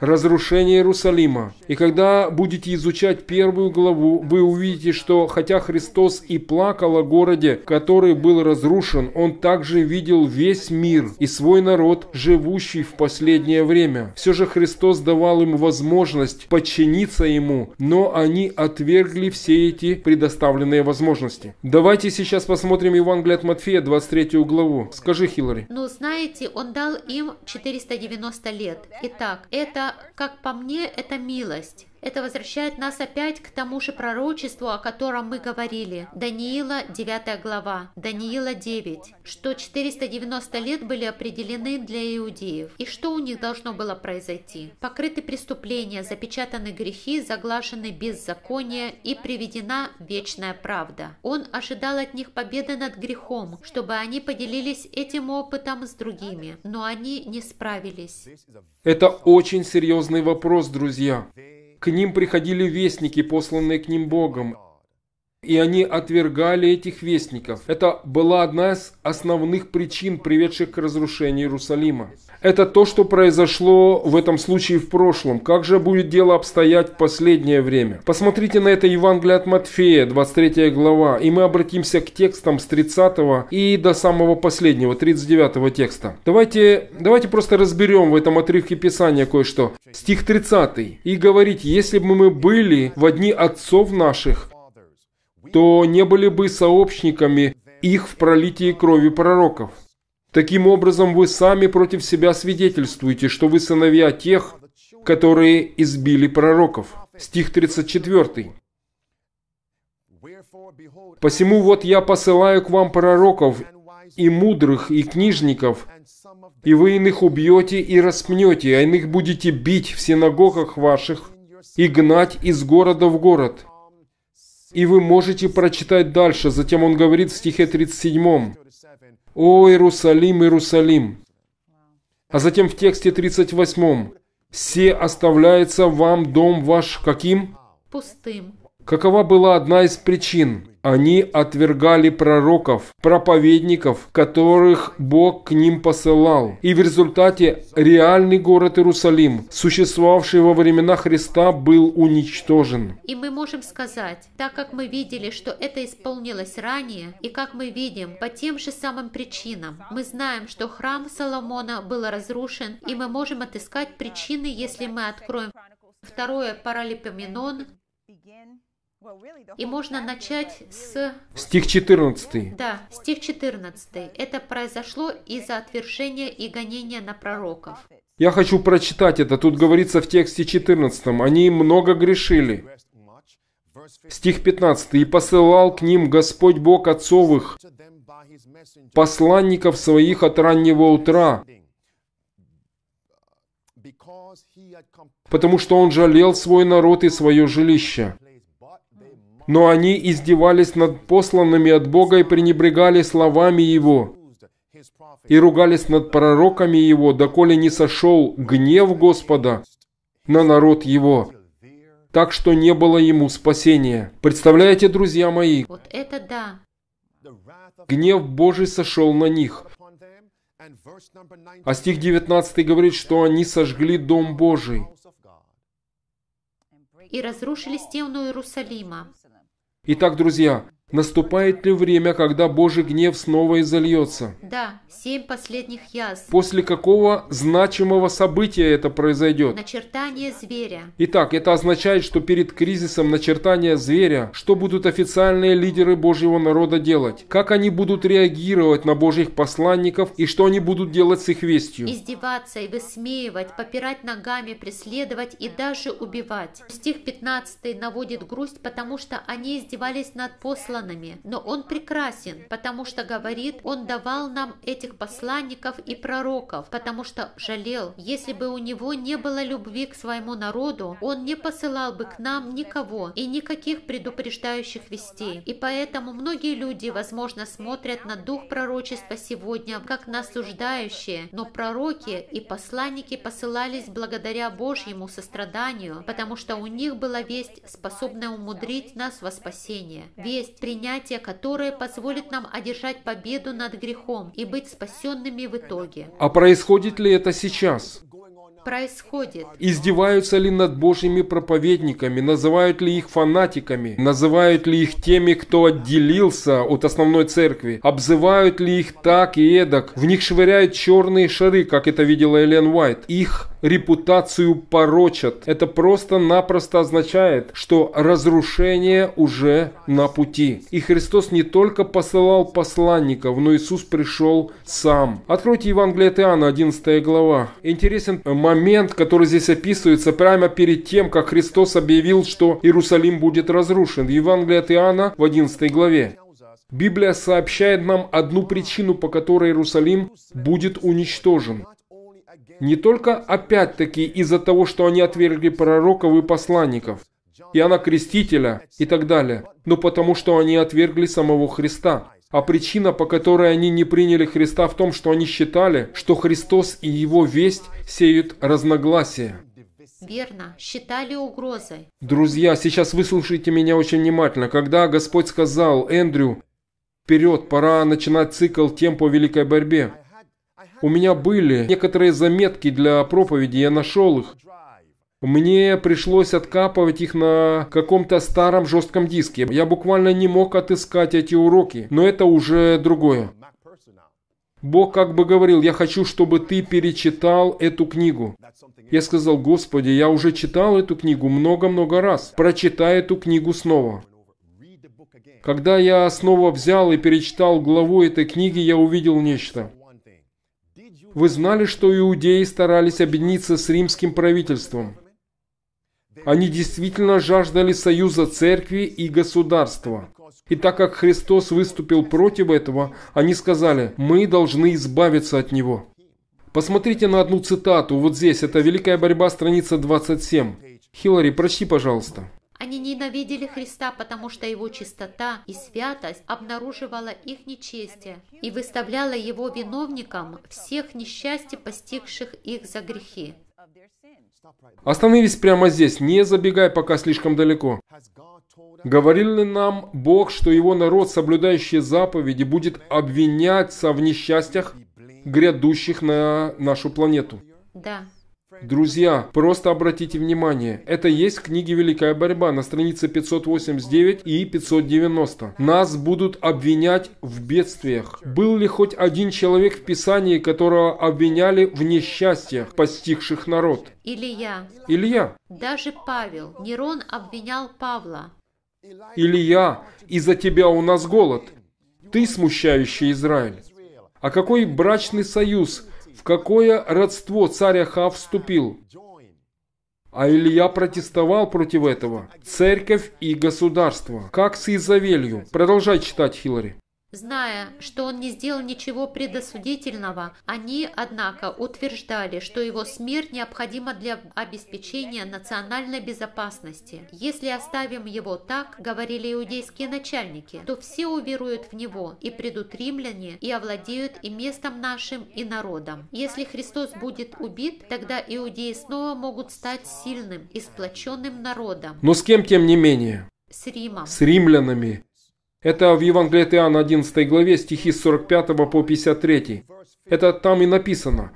разрушение Иерусалима. И когда будете изучать первую главу, вы увидите, что хотя Христос и плакал о городе, который был разрушен, он также видел весь мир и свой народ, живущий в последнее время. Все же Христос давал им возможность подчиниться ему, но они отвергли все эти предоставленные возможности. Давайте сейчас посмотрим Евангелие от Матфея, 23 главу. Скажи, Хиллари. Ну, знаете, он дал им 490 лет. Итак, это это, как по мне, это милость. Это возвращает нас опять к тому же пророчеству, о котором мы говорили. Даниила, 9 глава. Даниила 9. Что 490 лет были определены для иудеев. И что у них должно было произойти? Покрыты преступления, запечатаны грехи, заглашены беззакония и приведена вечная правда. Он ожидал от них победы над грехом, чтобы они поделились этим опытом с другими. Но они не справились. Это очень серьезный вопрос, друзья. К ним приходили вестники, посланные к ним Богом, и они отвергали этих вестников. Это была одна из основных причин, приведших к разрушению Иерусалима. Это то, что произошло в этом случае в прошлом. Как же будет дело обстоять в последнее время? Посмотрите на это Евангелие от Матфея, 23 глава, и мы обратимся к текстам с 30 и до самого последнего, 39 текста. Давайте, давайте просто разберем в этом отрывке Писания кое-что. Стих 30. «И говорить, если бы мы были в одни отцов наших, то не были бы сообщниками их в пролитии крови пророков. Таким образом, вы сами против себя свидетельствуете, что вы сыновья тех, которые избили пророков. Стих 34. «Посему вот я посылаю к вам пророков, и мудрых, и книжников, и вы иных убьете и распнете, а иных будете бить в синагогах ваших и гнать из города в город. И вы можете прочитать дальше. Затем он говорит в стихе 37. «О, Иерусалим, Иерусалим!» А затем в тексте 38. Все оставляется вам дом ваш каким?» Пустым. Какова была одна из причин? Они отвергали пророков, проповедников, которых Бог к ним посылал. И в результате реальный город Иерусалим, существовавший во времена Христа, был уничтожен. И мы можем сказать, так как мы видели, что это исполнилось ранее, и как мы видим, по тем же самым причинам, мы знаем, что храм Соломона был разрушен, и мы можем отыскать причины, если мы откроем второе Паралипоменон, и можно начать с... Стих 14. Да, стих 14. Это произошло из-за отвержения и гонения на пророков. Я хочу прочитать это. Тут говорится в тексте 14. Они много грешили. Стих 15. «И посылал к ним Господь Бог отцовых, посланников своих от раннего утра, потому что он жалел свой народ и свое жилище» но они издевались над посланными от Бога и пренебрегали словами Его, и ругались над пророками Его, доколе не сошел гнев Господа на народ Его, так что не было Ему спасения. Представляете, друзья мои? Вот это да. Гнев Божий сошел на них. А стих 19 говорит, что они сожгли Дом Божий и разрушили стену Иерусалима. Итак, друзья, Наступает ли время, когда Божий гнев снова изольется? Да, семь последних язв. После какого значимого события это произойдет? Начертание зверя. Итак, это означает, что перед кризисом начертания зверя, что будут официальные лидеры Божьего народа делать? Как они будут реагировать на Божьих посланников и что они будут делать с их вестью? Издеваться и высмеивать, попирать ногами, преследовать и даже убивать. Стих 15 наводит грусть, потому что они издевались над посланными планами, но он прекрасен, потому что говорит, он давал нам этих посланников и пророков, потому что жалел, если бы у него не было любви к своему народу, он не посылал бы к нам никого и никаких предупреждающих вестей. И поэтому многие люди, возможно, смотрят на дух пророчества сегодня как на осуждающие, но пророки и посланники посылались благодаря Божьему состраданию, потому что у них была весть, способная умудрить нас во спасение. Весть, принятие, которое позволит нам одержать победу над грехом и быть спасенными в итоге. А происходит ли это сейчас? происходит? Издеваются ли над Божьими проповедниками? Называют ли их фанатиками? Называют ли их теми, кто отделился от основной церкви? Обзывают ли их так и эдак? В них швыряют черные шары, как это видела Элен Уайт. Их репутацию порочат. Это просто-напросто означает, что разрушение уже на пути. И Христос не только посылал посланников, но Иисус пришел сам. Откройте Евангелие от Иоанна, 11 глава. Интересен момент, который здесь описывается прямо перед тем, как Христос объявил, что Иерусалим будет разрушен. Евангелие от Иоанна в 11 главе. Библия сообщает нам одну причину, по которой Иерусалим будет уничтожен. Не только опять-таки из-за того, что они отвергли пророков и посланников, Иоанна Крестителя и так далее, но потому что они отвергли самого Христа. А причина, по которой они не приняли Христа в том, что они считали, что Христос и Его весть сеют разногласия. Верно, считали угрозой. Друзья, сейчас выслушайте меня очень внимательно. Когда Господь сказал Эндрю, вперед, пора начинать цикл тем по великой борьбе, у меня были некоторые заметки для проповеди, я нашел их. Мне пришлось откапывать их на каком-то старом жестком диске. Я буквально не мог отыскать эти уроки, но это уже другое. Бог как бы говорил, я хочу, чтобы ты перечитал эту книгу. Я сказал, Господи, я уже читал эту книгу много-много раз. Прочитай эту книгу снова. Когда я снова взял и перечитал главу этой книги, я увидел нечто. Вы знали, что иудеи старались объединиться с римским правительством. Они действительно жаждали союза церкви и государства. И так как Христос выступил против этого, они сказали, мы должны избавиться от него. Посмотрите на одну цитату, вот здесь, это «Великая борьба», страница 27. Хиллари, прочти, пожалуйста. Они ненавидели Христа, потому что его чистота и святость обнаруживала их нечестие и выставляла его виновником всех несчастий, постигших их за грехи. Остановись прямо здесь, не забегай пока слишком далеко. Говорил ли нам Бог, что его народ, соблюдающий заповеди, будет обвиняться в несчастьях, грядущих на нашу планету? Да. Друзья, просто обратите внимание, это есть в книге «Великая борьба» на странице 589 и 590. Нас будут обвинять в бедствиях. Был ли хоть один человек в Писании, которого обвиняли в несчастьях, постигших народ? Илья. Илья. Даже Павел. Нерон обвинял Павла. Илья, из-за тебя у нас голод. Ты смущающий Израиль. А какой брачный союз в какое родство царь Ахав вступил. А Илья протестовал против этого. Церковь и государство. Как с Изавелью. Продолжай читать, Хиллари. Зная, что он не сделал ничего предосудительного, они, однако, утверждали, что его смерть необходима для обеспечения национальной безопасности. Если оставим его так, говорили иудейские начальники, то все уверуют в него, и придут римляне, и овладеют и местом нашим, и народом. Если Христос будет убит, тогда иудеи снова могут стать сильным и сплоченным народом. Но с кем тем не менее? С Римом. С римлянами. Это в Евангелии от Иоанна 11 главе стихи с 45 по 53. Это там и написано.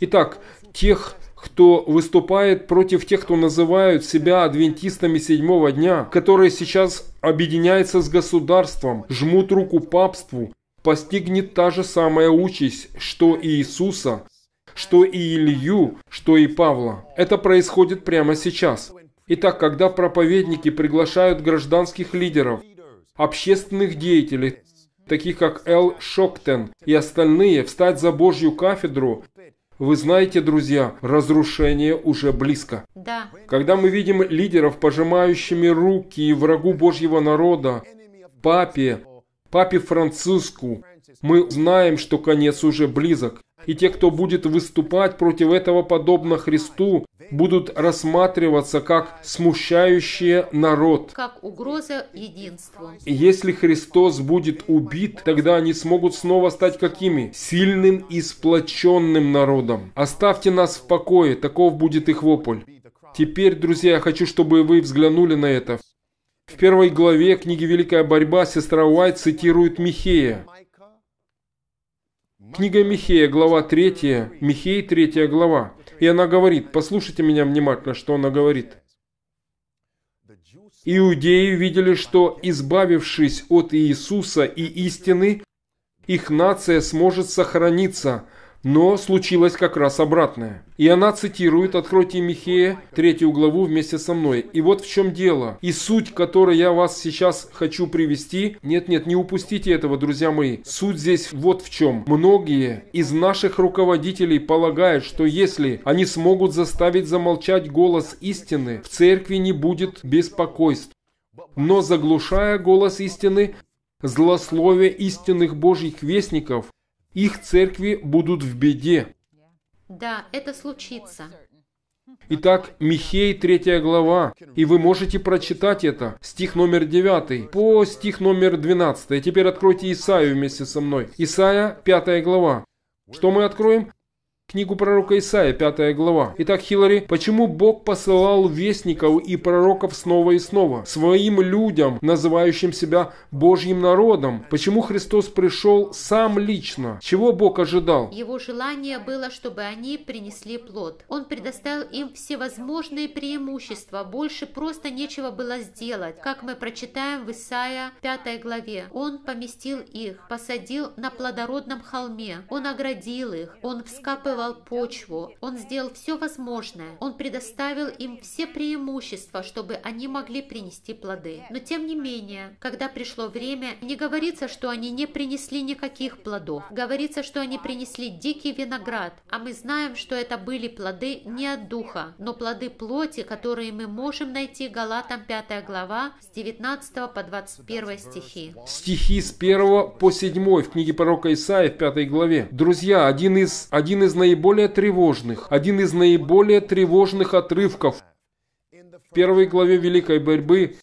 Итак, тех, кто выступает против тех, кто называют себя адвентистами седьмого дня, которые сейчас объединяются с государством, жмут руку папству, постигнет та же самая участь, что и Иисуса, что и Илью, что и Павла. Это происходит прямо сейчас. Итак, когда проповедники приглашают гражданских лидеров, общественных деятелей, таких как Эл Шоктен и остальные, встать за Божью кафедру. Вы знаете, друзья, разрушение уже близко. Да. Когда мы видим лидеров, пожимающими руки врагу Божьего народа, папе, папе Франциску, мы знаем, что конец уже близок и те, кто будет выступать против этого подобно Христу, будут рассматриваться как смущающие народ. Как угроза единству. Если Христос будет убит, тогда они смогут снова стать какими? Сильным и сплоченным народом. Оставьте нас в покое, таков будет их вопль. Теперь, друзья, я хочу, чтобы вы взглянули на это. В первой главе книги «Великая борьба» сестра Уайт цитирует Михея. Книга Михея, глава 3, Михей 3 глава. И она говорит, послушайте меня внимательно, что она говорит. Иудеи видели, что, избавившись от Иисуса и истины, их нация сможет сохраниться – но случилось как раз обратное. И она цитирует, откройте Михея, третью главу вместе со мной. И вот в чем дело. И суть, которой я вас сейчас хочу привести, нет-нет, не упустите этого, друзья мои. Суть здесь вот в чем. Многие из наших руководителей полагают, что если они смогут заставить замолчать голос истины, в церкви не будет беспокойств. Но заглушая голос истины, злословие истинных божьих вестников их церкви будут в беде. Да, это случится. Итак, Михей 3 глава, и вы можете прочитать это, стих номер 9 по стих номер 12. Теперь откройте Исаию вместе со мной. Исаия 5 глава. Что мы откроем? Книгу пророка Исаия, 5 глава. Итак, Хиллари, почему Бог посылал вестников и пророков снова и снова? Своим людям, называющим себя Божьим народом. Почему Христос пришел сам лично? Чего Бог ожидал? Его желание было, чтобы они принесли плод. Он предоставил им всевозможные преимущества. Больше просто нечего было сделать. Как мы прочитаем в Исаия 5 главе. Он поместил их, посадил на плодородном холме. Он оградил их. Он вскапывал подготовил почву, он сделал все возможное, он предоставил им все преимущества, чтобы они могли принести плоды. Но тем не менее, когда пришло время, не говорится, что они не принесли никаких плодов. Говорится, что они принесли дикий виноград, а мы знаем, что это были плоды не от духа, но плоды плоти, которые мы можем найти Галатам 5 глава с 19 по 21 стихи. Стихи с 1 по 7 в книге пророка Исаия в 5 главе. Друзья, один из, один из наиболее наиболее тревожных, один из наиболее тревожных отрывков в первой главе Великой борьбы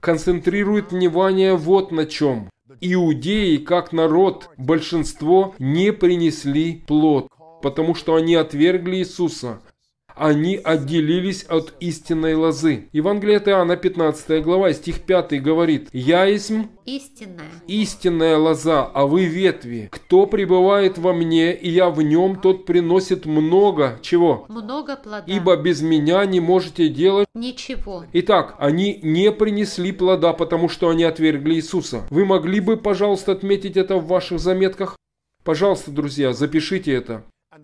концентрирует внимание вот на чем. Иудеи, как народ, большинство не принесли плод, потому что они отвергли Иисуса, они отделились от истинной лозы. Евангелие от Иоанна, 15 глава, стих 5 говорит, «Я есть истинная. истинная лоза, а вы ветви. Кто пребывает во мне, и я в нем, тот приносит много чего? Много плода. Ибо без меня не можете делать ничего». Итак, они не принесли плода, потому что они отвергли Иисуса. Вы могли бы, пожалуйста, отметить это в ваших заметках? Пожалуйста, друзья, запишите это.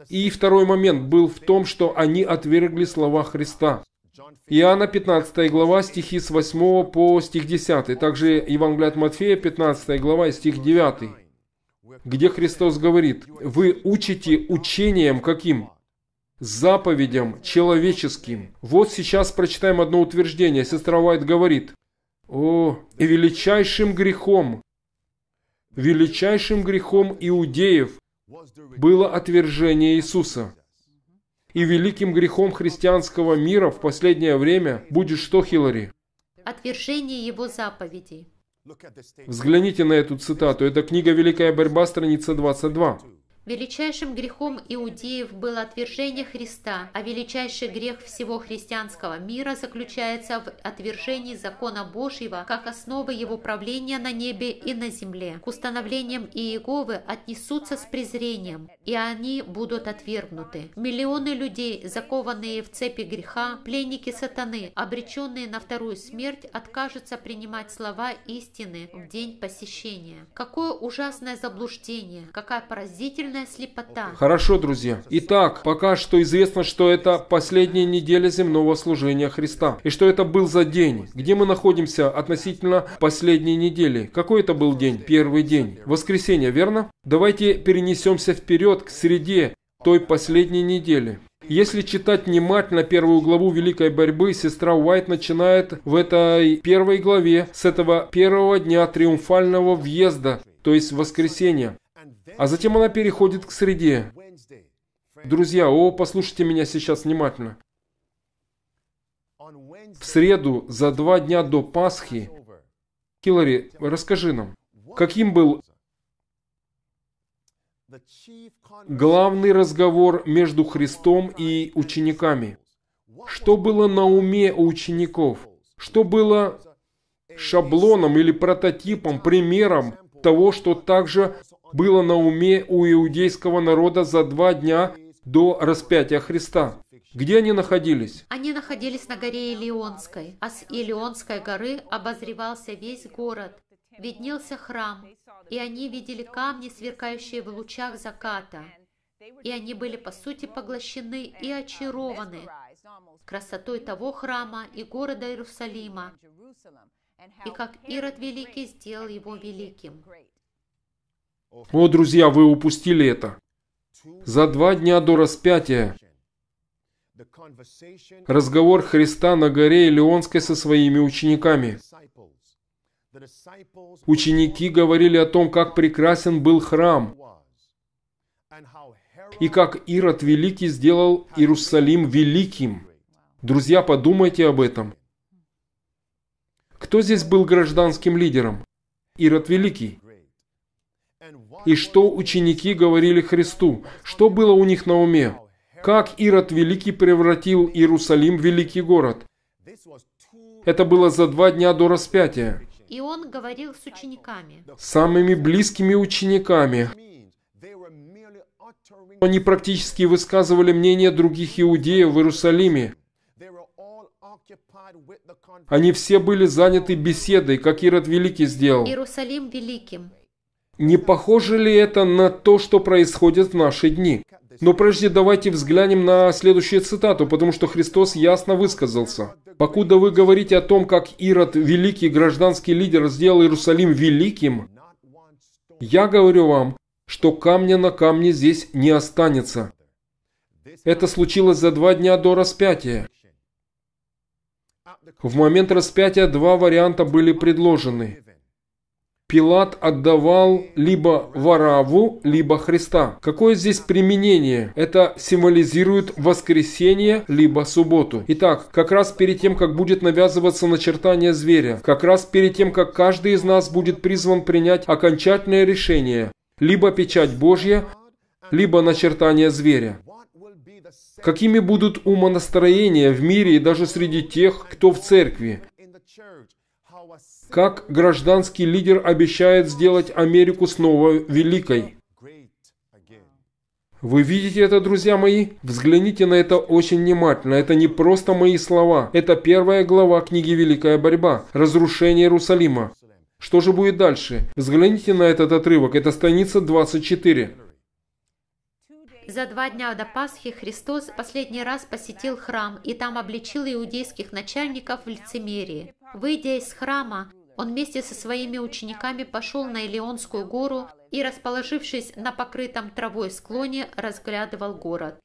И второй момент был в том, что они отвергли слова Христа. Иоанна 15 глава, стихи с 8 по стих 10. Также Евангелие от Матфея 15 глава, стих 9, где Христос говорит, «Вы учите учением каким? Заповедям человеческим». Вот сейчас прочитаем одно утверждение. Сестра Уайт говорит, «О, величайшим грехом, величайшим грехом иудеев было отвержение Иисуса. И великим грехом христианского мира в последнее время будет что, Хиллари? Отвержение его заповедей. Взгляните на эту цитату. Это книга «Великая борьба», страница 22. Величайшим грехом иудеев было отвержение Христа, а величайший грех всего христианского мира заключается в отвержении закона Божьего как основы его правления на небе и на земле. К установлениям Иеговы отнесутся с презрением, и они будут отвергнуты. Миллионы людей, закованные в цепи греха, пленники сатаны, обреченные на вторую смерть, откажутся принимать слова истины в день посещения. Какое ужасное заблуждение, какая поразительная душевная слепота. Хорошо, друзья. Итак, пока что известно, что это последняя неделя земного служения Христа. И что это был за день? Где мы находимся относительно последней недели? Какой это был день? Первый день. Воскресенье, верно? Давайте перенесемся вперед к среде той последней недели. Если читать внимательно первую главу Великой борьбы, сестра Уайт начинает в этой первой главе с этого первого дня триумфального въезда, то есть воскресенья. А затем она переходит к среде. Друзья, о, послушайте меня сейчас внимательно. В среду, за два дня до Пасхи, Хиллари, расскажи нам, каким был главный разговор между Христом и учениками? Что было на уме у учеников? Что было шаблоном или прототипом, примером того, что также было на уме у иудейского народа за два дня до распятия Христа. Где они находились? Они находились на горе Илионской, а с Илионской горы обозревался весь город. Виднелся храм, и они видели камни, сверкающие в лучах заката. И они были, по сути, поглощены и очарованы красотой того храма и города Иерусалима, и как Ирод Великий сделал его великим. О, друзья, вы упустили это. За два дня до распятия разговор Христа на горе Илионской со своими учениками. Ученики говорили о том, как прекрасен был храм, и как Ирод Великий сделал Иерусалим великим. Друзья, подумайте об этом. Кто здесь был гражданским лидером? Ирод Великий и что ученики говорили Христу, что было у них на уме, как Ирод Великий превратил Иерусалим в великий город. Это было за два дня до распятия. И он говорил с учениками. Самыми близкими учениками. Они практически высказывали мнение других иудеев в Иерусалиме. Они все были заняты беседой, как Ирод Великий сделал. Иерусалим Великим. Не похоже ли это на то, что происходит в наши дни? Но прежде давайте взглянем на следующую цитату, потому что Христос ясно высказался. «Покуда вы говорите о том, как Ирод, великий гражданский лидер, сделал Иерусалим великим, я говорю вам, что камня на камне здесь не останется». Это случилось за два дня до распятия. В момент распятия два варианта были предложены. Пилат отдавал либо Вараву, либо Христа. Какое здесь применение? Это символизирует воскресенье, либо субботу. Итак, как раз перед тем, как будет навязываться начертание зверя, как раз перед тем, как каждый из нас будет призван принять окончательное решение, либо печать Божья, либо начертание зверя. Какими будут умонастроения в мире и даже среди тех, кто в церкви? Как гражданский лидер обещает сделать Америку снова великой. Вы видите это, друзья мои? Взгляните на это очень внимательно. Это не просто мои слова. Это первая глава книги «Великая борьба. Разрушение Иерусалима». Что же будет дальше? Взгляните на этот отрывок. Это страница 24. За два дня до Пасхи Христос последний раз посетил храм и там обличил иудейских начальников в лицемерии. Выйдя из храма, он вместе со своими учениками пошел на Илионскую гору и, расположившись на покрытом травой склоне, разглядывал город.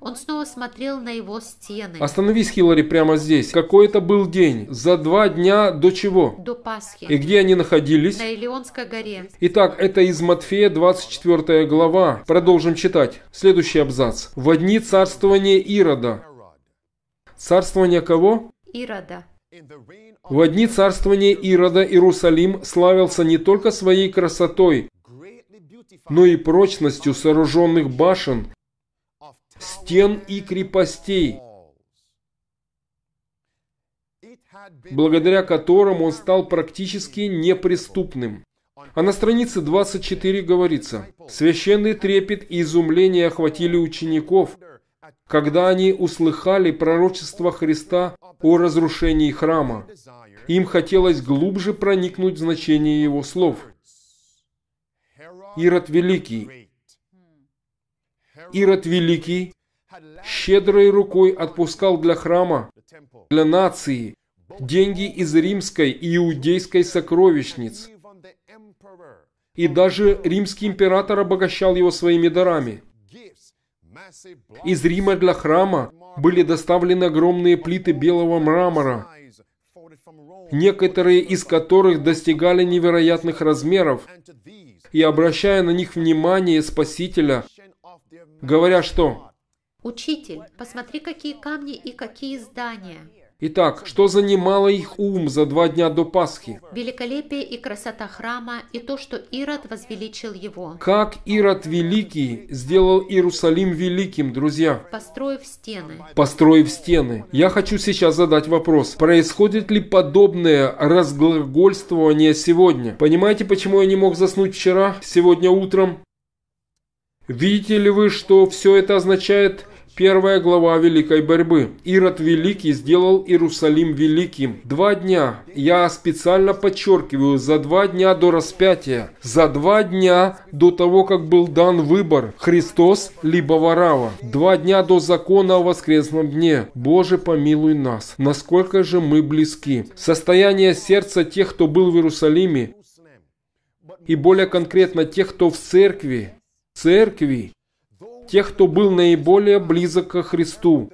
Он снова смотрел на его стены. Остановись, Хиллари, прямо здесь. Какой это был день? За два дня до чего? До Пасхи. И где они находились? На Илионской горе. Итак, это из Матфея 24 глава. Продолжим читать. Следующий абзац. В одни царствования Ирода. Царствование кого? Ирода. В одни царствования Ирода Иерусалим славился не только своей красотой, но и прочностью сооруженных башен стен и крепостей, благодаря которым он стал практически неприступным. А на странице 24 говорится, «Священный трепет и изумление охватили учеников, когда они услыхали пророчество Христа о разрушении храма. Им хотелось глубже проникнуть в значение его слов. Ирод Великий, Ирод Великий щедрой рукой отпускал для храма, для нации, деньги из римской и иудейской сокровищниц. И даже римский император обогащал его своими дарами. Из Рима для храма были доставлены огромные плиты белого мрамора, некоторые из которых достигали невероятных размеров, и обращая на них внимание Спасителя – говоря что? Учитель, посмотри, какие камни и какие здания. Итак, что занимало их ум за два дня до Пасхи? Великолепие и красота храма, и то, что Ирод возвеличил его. Как Ирод Великий сделал Иерусалим великим, друзья? Построив стены. Построив стены. Я хочу сейчас задать вопрос. Происходит ли подобное разглагольствование сегодня? Понимаете, почему я не мог заснуть вчера, сегодня утром? Видите ли вы, что все это означает первая глава Великой борьбы. Ирод Великий сделал Иерусалим великим. Два дня, я специально подчеркиваю, за два дня до распятия, за два дня до того, как был дан выбор Христос либо Варава, два дня до закона о воскресном дне. Боже, помилуй нас, насколько же мы близки. Состояние сердца тех, кто был в Иерусалиме, и более конкретно тех, кто в церкви, церкви, тех, кто был наиболее близок ко Христу.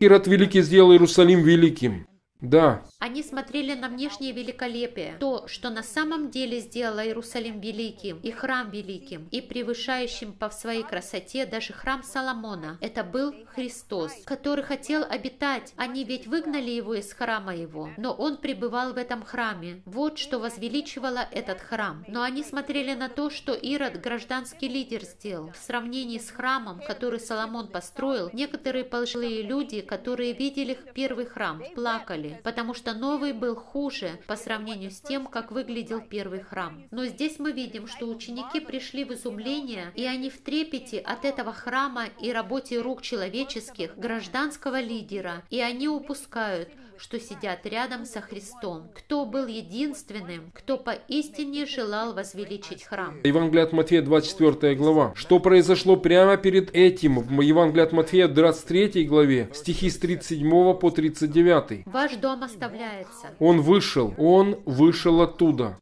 Ирод Великий сделал Иерусалим великим. Да. Они смотрели на внешнее великолепие, то, что на самом деле сделало Иерусалим великим, и храм великим, и превышающим по своей красоте даже храм Соломона. Это был Христос, который хотел обитать. Они ведь выгнали его из храма его, но он пребывал в этом храме. Вот что возвеличивало этот храм. Но они смотрели на то, что Ирод, гражданский лидер, сделал. В сравнении с храмом, который Соломон построил, некоторые пожилые люди, которые видели первый храм, плакали Кесаре, потому что новый был хуже по сравнению с тем, как выглядел первый храм. Но здесь мы видим, что ученики пришли в изумление, и они в трепете от этого храма и работе рук человеческих, гражданского лидера, и они упускают – что сидят рядом со Христом, кто был единственным, кто поистине желал возвеличить храм. Евангелие от Матфея, 24 глава. Что произошло прямо перед этим в Евангелии от Матфея, 23 главе, стихи с 37 по 39. Ваш дом оставляется. Он вышел, он вышел оттуда.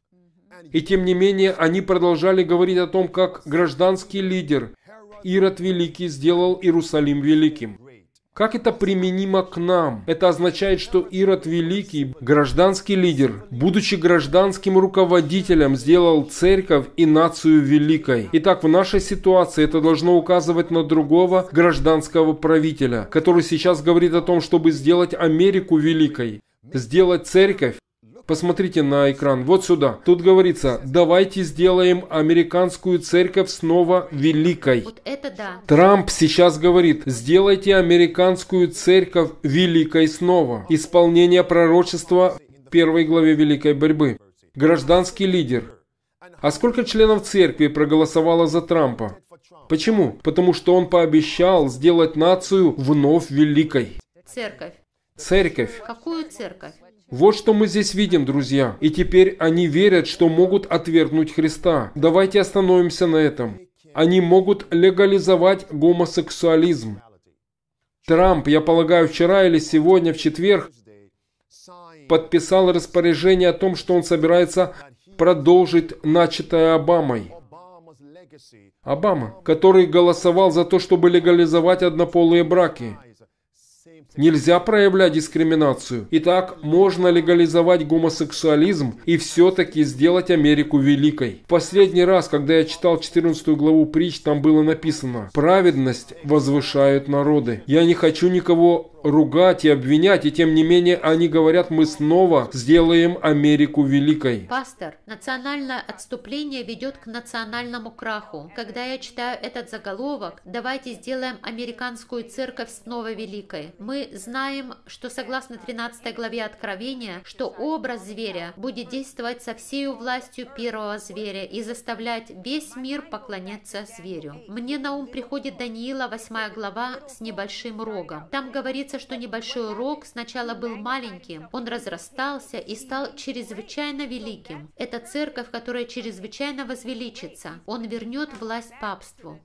И тем не менее, они продолжали говорить о том, как гражданский лидер Ирод Великий сделал Иерусалим великим. Как это применимо к нам? Это означает, что Ирод Великий, гражданский лидер, будучи гражданским руководителем, сделал церковь и нацию великой. Итак, в нашей ситуации это должно указывать на другого гражданского правителя, который сейчас говорит о том, чтобы сделать Америку великой, сделать церковь Посмотрите на экран, вот сюда. Тут говорится, давайте сделаем американскую церковь снова великой. Вот это да. Трамп сейчас говорит, сделайте американскую церковь великой снова. Исполнение пророчества в первой главе Великой борьбы. Гражданский лидер. А сколько членов церкви проголосовало за Трампа? Почему? Потому что он пообещал сделать нацию вновь великой. Церковь. Церковь. Какую церковь? Вот что мы здесь видим, друзья. И теперь они верят, что могут отвергнуть Христа. Давайте остановимся на этом. Они могут легализовать гомосексуализм. Трамп, я полагаю, вчера или сегодня, в четверг, подписал распоряжение о том, что он собирается продолжить начатое Обамой. Обама, который голосовал за то, чтобы легализовать однополые браки. Нельзя проявлять дискриминацию. Итак, можно легализовать гомосексуализм и все-таки сделать Америку великой. В последний раз, когда я читал 14 главу притч, там было написано «Праведность возвышает народы». Я не хочу никого ругать и обвинять, и тем не менее они говорят, мы снова сделаем Америку великой. Пастор, национальное отступление ведет к национальному краху. Когда я читаю этот заголовок, давайте сделаем американскую церковь снова великой. Мы знаем, что согласно 13 главе Откровения, что образ зверя будет действовать со всей властью первого зверя и заставлять весь мир поклоняться зверю. Мне на ум приходит Даниила 8 глава с небольшим рогом. Там говорит Говорится, что небольшой урок сначала был маленьким, он разрастался и стал чрезвычайно великим. Это церковь, которая чрезвычайно возвеличится. Он вернет власть папству.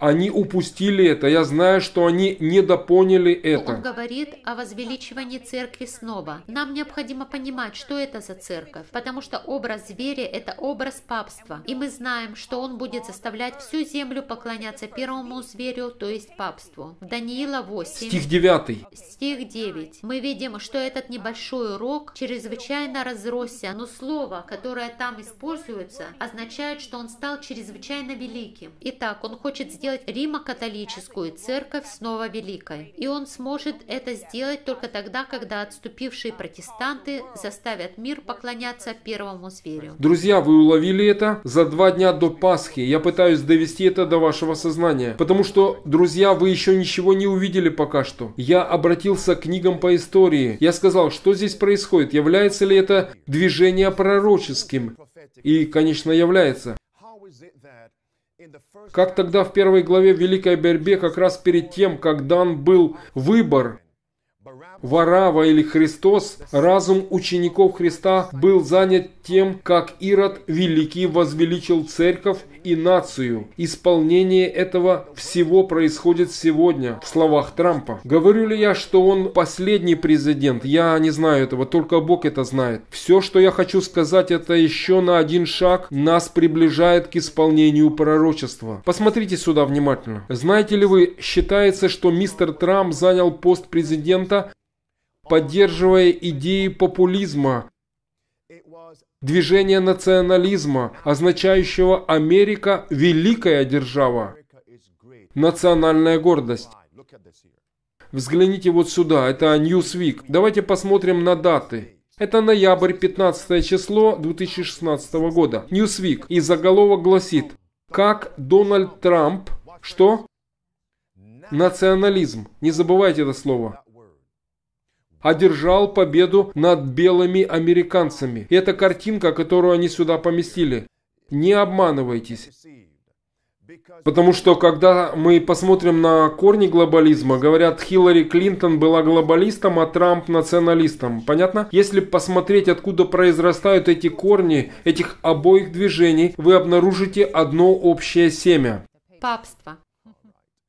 Они упустили это. Я знаю, что они недопоняли это. Он говорит о возвеличивании церкви снова. Нам необходимо понимать, что это за церковь, потому что образ зверя – это образ папства. И мы знаем, что он будет заставлять всю землю поклоняться первому зверю, то есть папству. Даниила 8. Стих 9. Стих 9. Мы видим, что этот небольшой урок чрезвычайно разросся, но слово, которое там используется, означает, что он стал чрезвычайно великим. Итак, он хочет сделать сделать Римо-католическую церковь снова великой. И он сможет это сделать только тогда, когда отступившие протестанты заставят мир поклоняться первому зверю. Друзья, вы уловили это? За два дня до Пасхи я пытаюсь довести это до вашего сознания. Потому что, друзья, вы еще ничего не увидели пока что. Я обратился к книгам по истории. Я сказал, что здесь происходит, является ли это движение пророческим. И, конечно, является. Как тогда в первой главе Великой борьбе, как раз перед тем, как дан был выбор, Варава или Христос, разум учеников Христа был занят тем, как Ирод Великий возвеличил церковь и нацию. Исполнение этого всего происходит сегодня, в словах Трампа. Говорю ли я, что он последний президент? Я не знаю этого, только Бог это знает. Все, что я хочу сказать, это еще на один шаг нас приближает к исполнению пророчества. Посмотрите сюда внимательно. Знаете ли вы, считается, что мистер Трамп занял пост президента поддерживая идеи популизма, движение национализма, означающего «Америка – великая держава». Национальная гордость. Взгляните вот сюда, это Newsweek. Давайте посмотрим на даты. Это ноябрь, 15 число 2016 года. Newsweek. И заголовок гласит «Как Дональд Трамп...» Что? Национализм. Не забывайте это слово одержал победу над белыми американцами. Это картинка, которую они сюда поместили. Не обманывайтесь. Потому что, когда мы посмотрим на корни глобализма, говорят, Хиллари Клинтон была глобалистом, а Трамп националистом. Понятно? Если посмотреть, откуда произрастают эти корни этих обоих движений, вы обнаружите одно общее семя. Папство.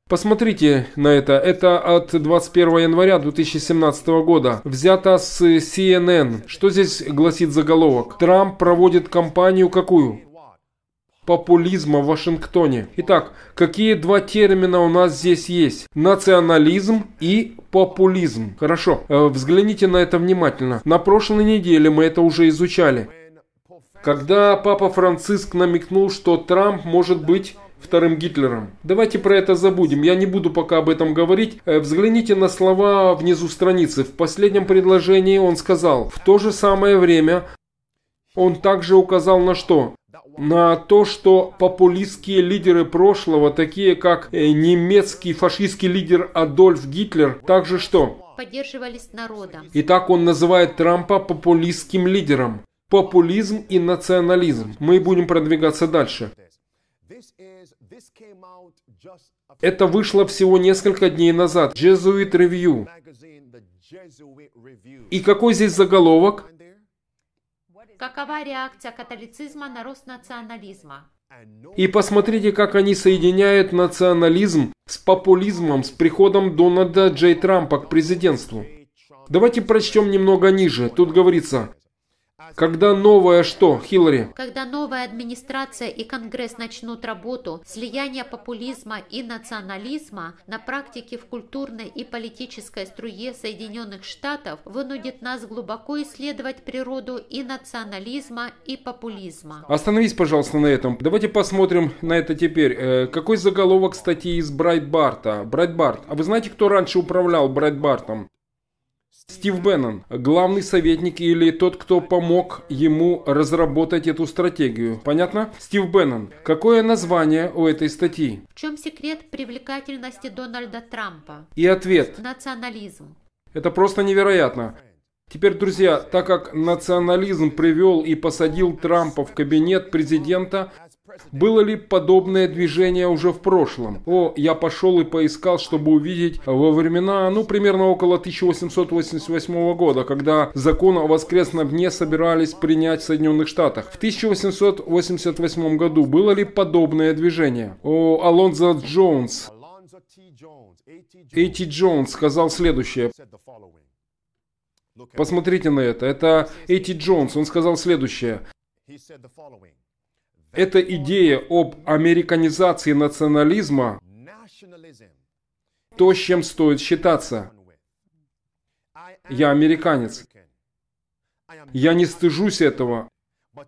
Посмотрите на это. Это от 21 января 2017 года. Взято с CNN. Что здесь гласит заголовок? Трамп проводит кампанию какую? популизма в Вашингтоне. Итак, какие два термина у нас здесь есть? Национализм и популизм. Хорошо, э, взгляните на это внимательно. На прошлой неделе мы это уже изучали. Когда папа Франциск намекнул, что Трамп может быть вторым Гитлером. Давайте про это забудем, я не буду пока об этом говорить. Э, взгляните на слова внизу страницы. В последнем предложении он сказал, в то же самое время он также указал на что? на то, что популистские лидеры прошлого, такие как э, немецкий фашистский лидер Адольф Гитлер, также что? Поддерживались народом. Итак, он называет Трампа популистским лидером. Популизм и национализм. Мы будем продвигаться дальше. Это вышло всего несколько дней назад. Jesuit Review. И какой здесь заголовок? Какова реакция католицизма на рост национализма? И посмотрите, как они соединяют национализм с популизмом, с приходом Дональда Джей Трампа к президентству. Давайте прочтем немного ниже. Тут говорится, когда новое что, Хиллари? Когда новая администрация и Конгресс начнут работу, слияние популизма и национализма на практике в культурной и политической струе Соединенных Штатов вынудит нас глубоко исследовать природу и национализма, и популизма. Остановись, пожалуйста, на этом. Давайте посмотрим на это теперь. Э, какой заголовок статьи из Брайтбарта? Брайтбарт. А вы знаете, кто раньше управлял Брайтбартом? Стив Беннон, главный советник или тот, кто помог ему разработать эту стратегию. Понятно? Стив Беннон. Какое название у этой статьи? В чем секрет привлекательности Дональда Трампа? И ответ. Национализм. Это просто невероятно. Теперь, друзья, так как национализм привел и посадил Трампа в кабинет президента, было ли подобное движение уже в прошлом? О, я пошел и поискал, чтобы увидеть во времена, ну, примерно около 1888 года, когда закон о воскресном дне собирались принять в Соединенных Штатах. В 1888 году было ли подобное движение? О, Алонзо Джонс. Эйти Джонс сказал следующее. Посмотрите на это. Это Эйти Джонс. Он сказал следующее. Эта идея об американизации национализма – то, с чем стоит считаться. Я американец. Я не стыжусь этого,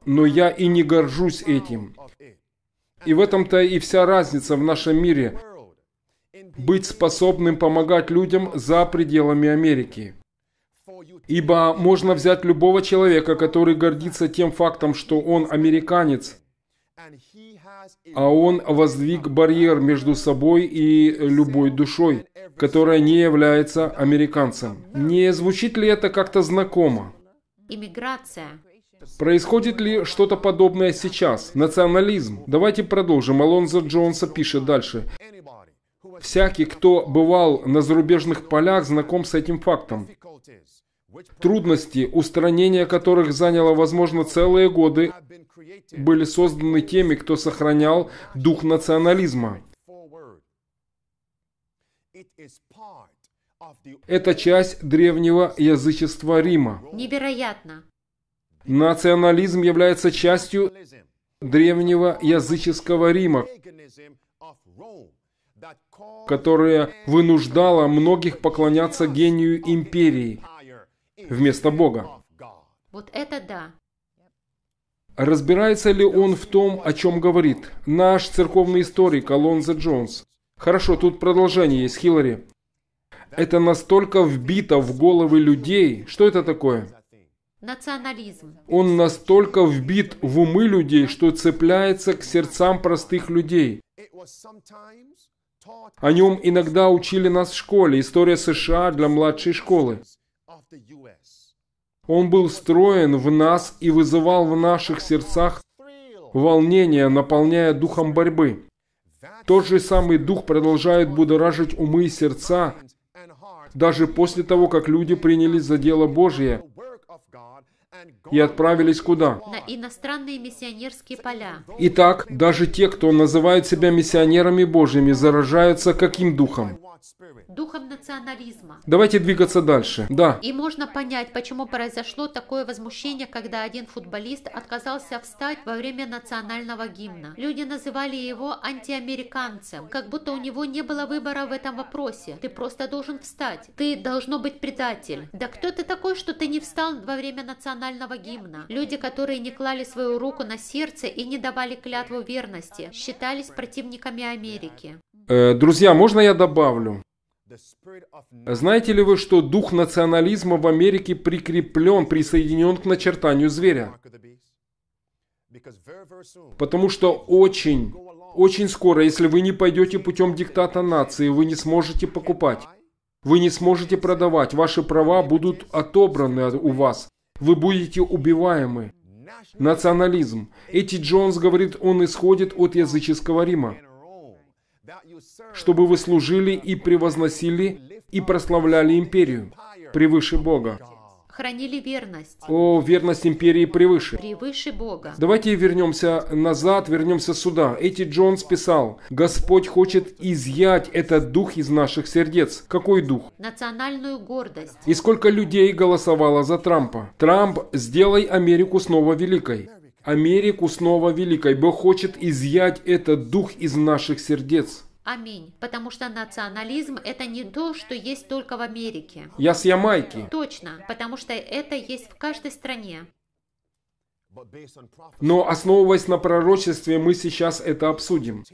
но я и не горжусь этим. И в этом-то и вся разница в нашем мире – быть способным помогать людям за пределами Америки. Ибо можно взять любого человека, который гордится тем фактом, что он американец – а он воздвиг барьер между собой и любой душой, которая не является американцем. Не звучит ли это как-то знакомо? Иммиграция. Происходит ли что-то подобное сейчас? Национализм. Давайте продолжим. Алонзо Джонса пишет дальше. Всякий, кто бывал на зарубежных полях, знаком с этим фактом. Трудности, устранение которых заняло, возможно, целые годы, были созданы теми, кто сохранял дух национализма. Это часть древнего язычества Рима. Невероятно. Национализм является частью древнего языческого Рима, которое вынуждало многих поклоняться гению империи – вместо Бога. Вот это да. Разбирается ли он в том, о чем говорит? Наш церковный историк Алонзо Джонс. Хорошо, тут продолжение есть, Хиллари. Это настолько вбито в головы людей. Что это такое? Национализм. Он настолько вбит в умы людей, что цепляется к сердцам простых людей. О нем иногда учили нас в школе. История США для младшей школы. Он был встроен в нас и вызывал в наших сердцах волнение, наполняя духом борьбы. Тот же самый дух продолжает будоражить умы и сердца, даже после того, как люди принялись за дело Божье и отправились куда? На иностранные миссионерские поля. Итак, даже те, кто называет себя миссионерами Божьими, заражаются каким духом? Духом национализма. Давайте двигаться дальше. Да. И можно понять, почему произошло такое возмущение, когда один футболист отказался встать во время национального гимна. Люди называли его антиамериканцем, как будто у него не было выбора в этом вопросе. Ты просто должен встать. Ты должно быть предатель. Да кто ты такой, что ты не встал во время национального национального гимна. Люди, которые не клали свою руку на сердце и не давали клятву верности, считались противниками Америки. Э, друзья, можно я добавлю? Знаете ли вы, что дух национализма в Америке прикреплен, присоединен к начертанию зверя? Потому что очень, очень скоро, если вы не пойдете путем диктата нации, вы не сможете покупать, вы не сможете продавать, ваши права будут отобраны у вас. Вы будете убиваемы. Национализм. Эти Джонс говорит, он исходит от языческого Рима. Чтобы вы служили и превозносили и прославляли империю превыше Бога хранили верность. О, верность империи превыше. Превыше Бога. Давайте вернемся назад, вернемся сюда. Эти Джонс писал, Господь хочет изъять этот дух из наших сердец. Какой дух? Национальную гордость. И сколько людей голосовало за Трампа? Трамп, сделай Америку снова великой. Америку снова великой. Бог хочет изъять этот дух из наших сердец. Аминь. Потому что национализм – это не то, что есть только в Америке. Я с Ямайки. Точно, потому что это есть в каждой стране. Но основываясь на пророчестве, мы сейчас это обсудим.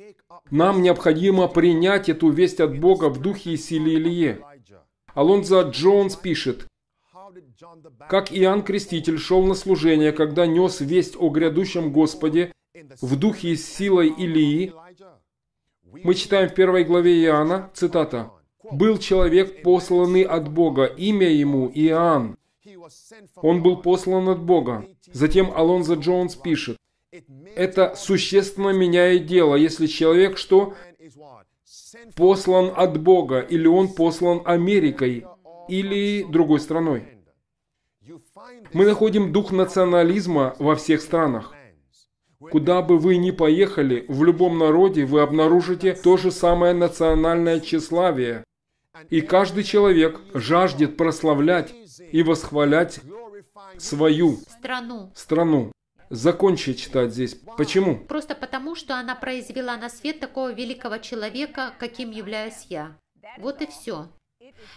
Нам необходимо принять эту весть от Бога в духе и силе Илье. Алонзо Джонс пишет, как Иоанн Креститель шел на служение, когда нес весть о грядущем Господе в духе и силой Илии, мы читаем в первой главе Иоанна, цитата, «Был человек, посланный от Бога, имя ему Иоанн. Он был послан от Бога». Затем Алонзо Джонс пишет, «Это существенно меняет дело, если человек что? Послан от Бога, или он послан Америкой, или другой страной». Мы находим дух национализма во всех странах. Куда бы вы ни поехали, в любом народе вы обнаружите то же самое национальное тщеславие. И каждый человек жаждет прославлять и восхвалять свою страну. страну. Закончи читать здесь. Почему? Просто потому, что она произвела на свет такого великого человека, каким являюсь я. Вот и все.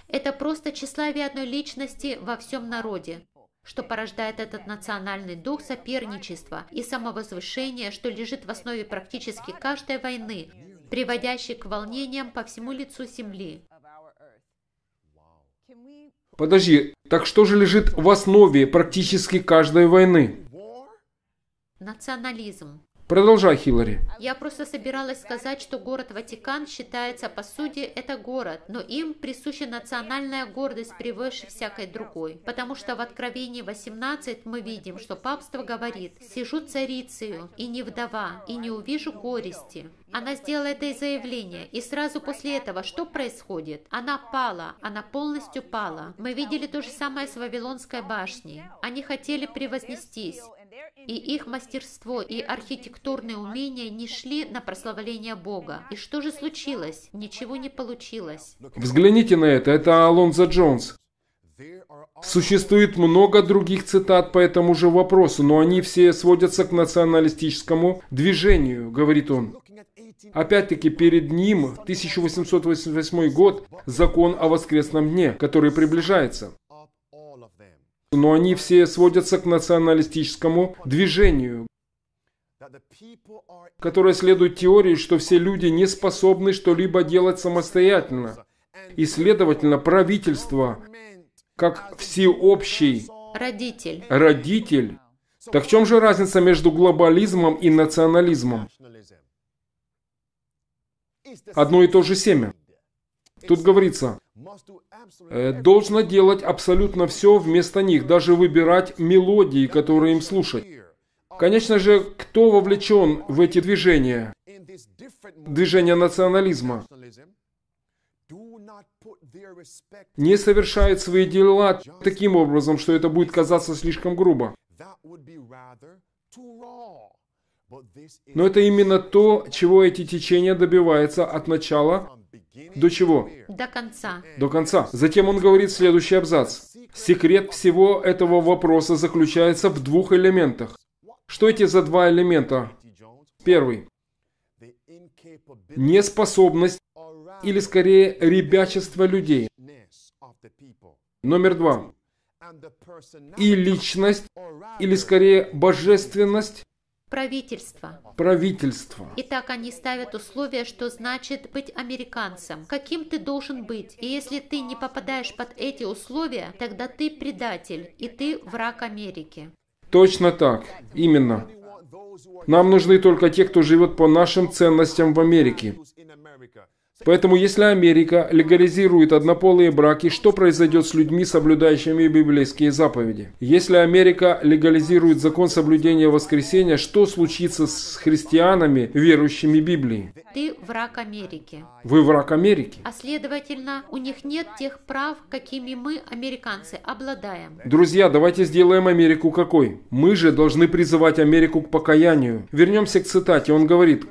Это просто тщеславие одной личности во всем народе что порождает этот национальный дух соперничества и самовозвышения, что лежит в основе практически каждой войны, приводящей к волнениям по всему лицу Земли. Подожди, так что же лежит в основе практически каждой войны? Национализм. Продолжай, Хиллари. Я просто собиралась сказать, что город Ватикан считается, по сути, это город, но им присуща национальная гордость превыше всякой другой. Потому что в Откровении 18 мы видим, что папство говорит «Сижу царицею, и не вдова, и не увижу горести». Она сделала это заявление, и сразу после этого что происходит? Она пала, она полностью пала. Мы видели то же самое с Вавилонской башней. Они хотели превознестись, и их мастерство и архитектурные умения не шли на прославление Бога. И что же случилось? Ничего не получилось. Взгляните на это. Это Алонзо Джонс. Существует много других цитат по этому же вопросу, но они все сводятся к националистическому движению, говорит он. Опять-таки перед ним 1888 год закон о воскресном дне, который приближается но они все сводятся к националистическому движению, которое следует теории, что все люди не способны что-либо делать самостоятельно, и, следовательно, правительство, как всеобщий родитель. родитель. Так в чем же разница между глобализмом и национализмом? Одно и то же семя. Тут говорится, Э, должно делать абсолютно все вместо них, даже выбирать мелодии, которые им слушать. Конечно же, кто вовлечен в эти движения? Движения национализма. Не совершает свои дела таким образом, что это будет казаться слишком грубо. Но это именно то, чего эти течения добиваются от начала до чего? До конца. До конца. Затем он говорит следующий абзац. Секрет всего этого вопроса заключается в двух элементах. Что эти за два элемента? Первый. Неспособность или скорее ребячество людей. Номер два. И личность, или скорее божественность Правительство. Правительство. Итак, они ставят условия, что значит быть американцем. Каким ты должен быть. И если ты не попадаешь под эти условия, тогда ты предатель, и ты враг Америки. Точно так. Именно. Нам нужны только те, кто живет по нашим ценностям в Америке. Поэтому если Америка легализирует однополые браки, что произойдет с людьми, соблюдающими библейские заповеди? Если Америка легализирует закон соблюдения воскресения, что случится с христианами, верующими Библии? Ты враг Америки. Вы враг Америки. А следовательно, у них нет тех прав, какими мы, американцы, обладаем. Друзья, давайте сделаем Америку какой. Мы же должны призывать Америку к покаянию. Вернемся к цитате. Он говорит,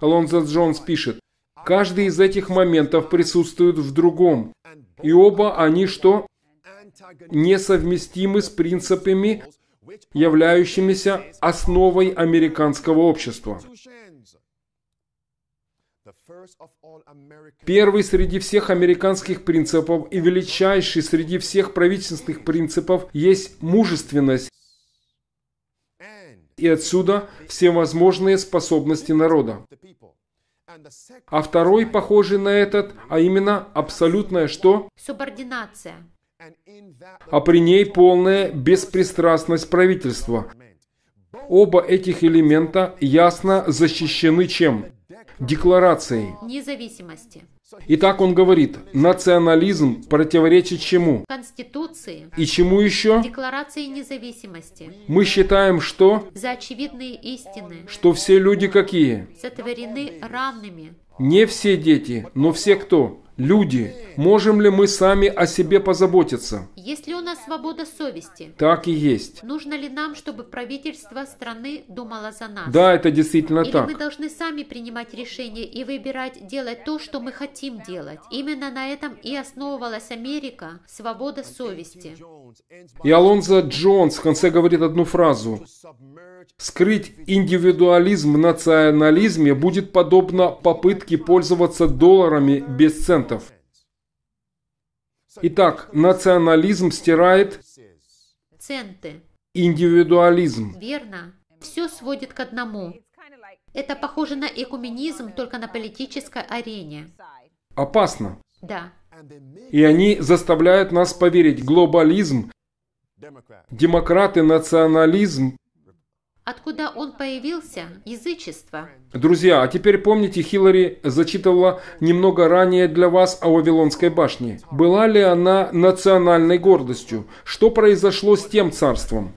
Алонзо Джонс пишет, Каждый из этих моментов присутствует в другом. И оба они что? Несовместимы с принципами, являющимися основой американского общества. Первый среди всех американских принципов и величайший среди всех правительственных принципов есть мужественность и отсюда всевозможные способности народа. А второй похожий на этот, а именно абсолютное что? Субординация. А при ней полная беспристрастность правительства. Оба этих элемента ясно защищены чем? Декларацией. Независимости. Итак, он говорит, национализм противоречит чему? Конституции. И чему еще? Декларации независимости. Мы считаем, что? За очевидные истины. Что все люди какие? Сотворены равными. Не все дети, но все кто? Люди, можем ли мы сами о себе позаботиться? Есть ли у нас свобода совести? Так и есть. Нужно ли нам, чтобы правительство страны думало за нас? Да, это действительно Или так. Или мы должны сами принимать решения и выбирать делать то, что мы хотим делать? Именно на этом и основывалась Америка – свобода совести. И Алонзо Джонс в конце говорит одну фразу. Скрыть индивидуализм в национализме будет подобно попытке пользоваться долларами без центов. Итак, национализм стирает центы. Индивидуализм. Верно. Все сводит к одному. Это похоже на экуменизм, только на политической арене. Опасно. Да. И они заставляют нас поверить, глобализм, демократы, национализм Откуда он появился? Язычество. Друзья, а теперь помните, Хиллари зачитывала немного ранее для вас о Вавилонской башне. Была ли она национальной гордостью? Что произошло с тем царством?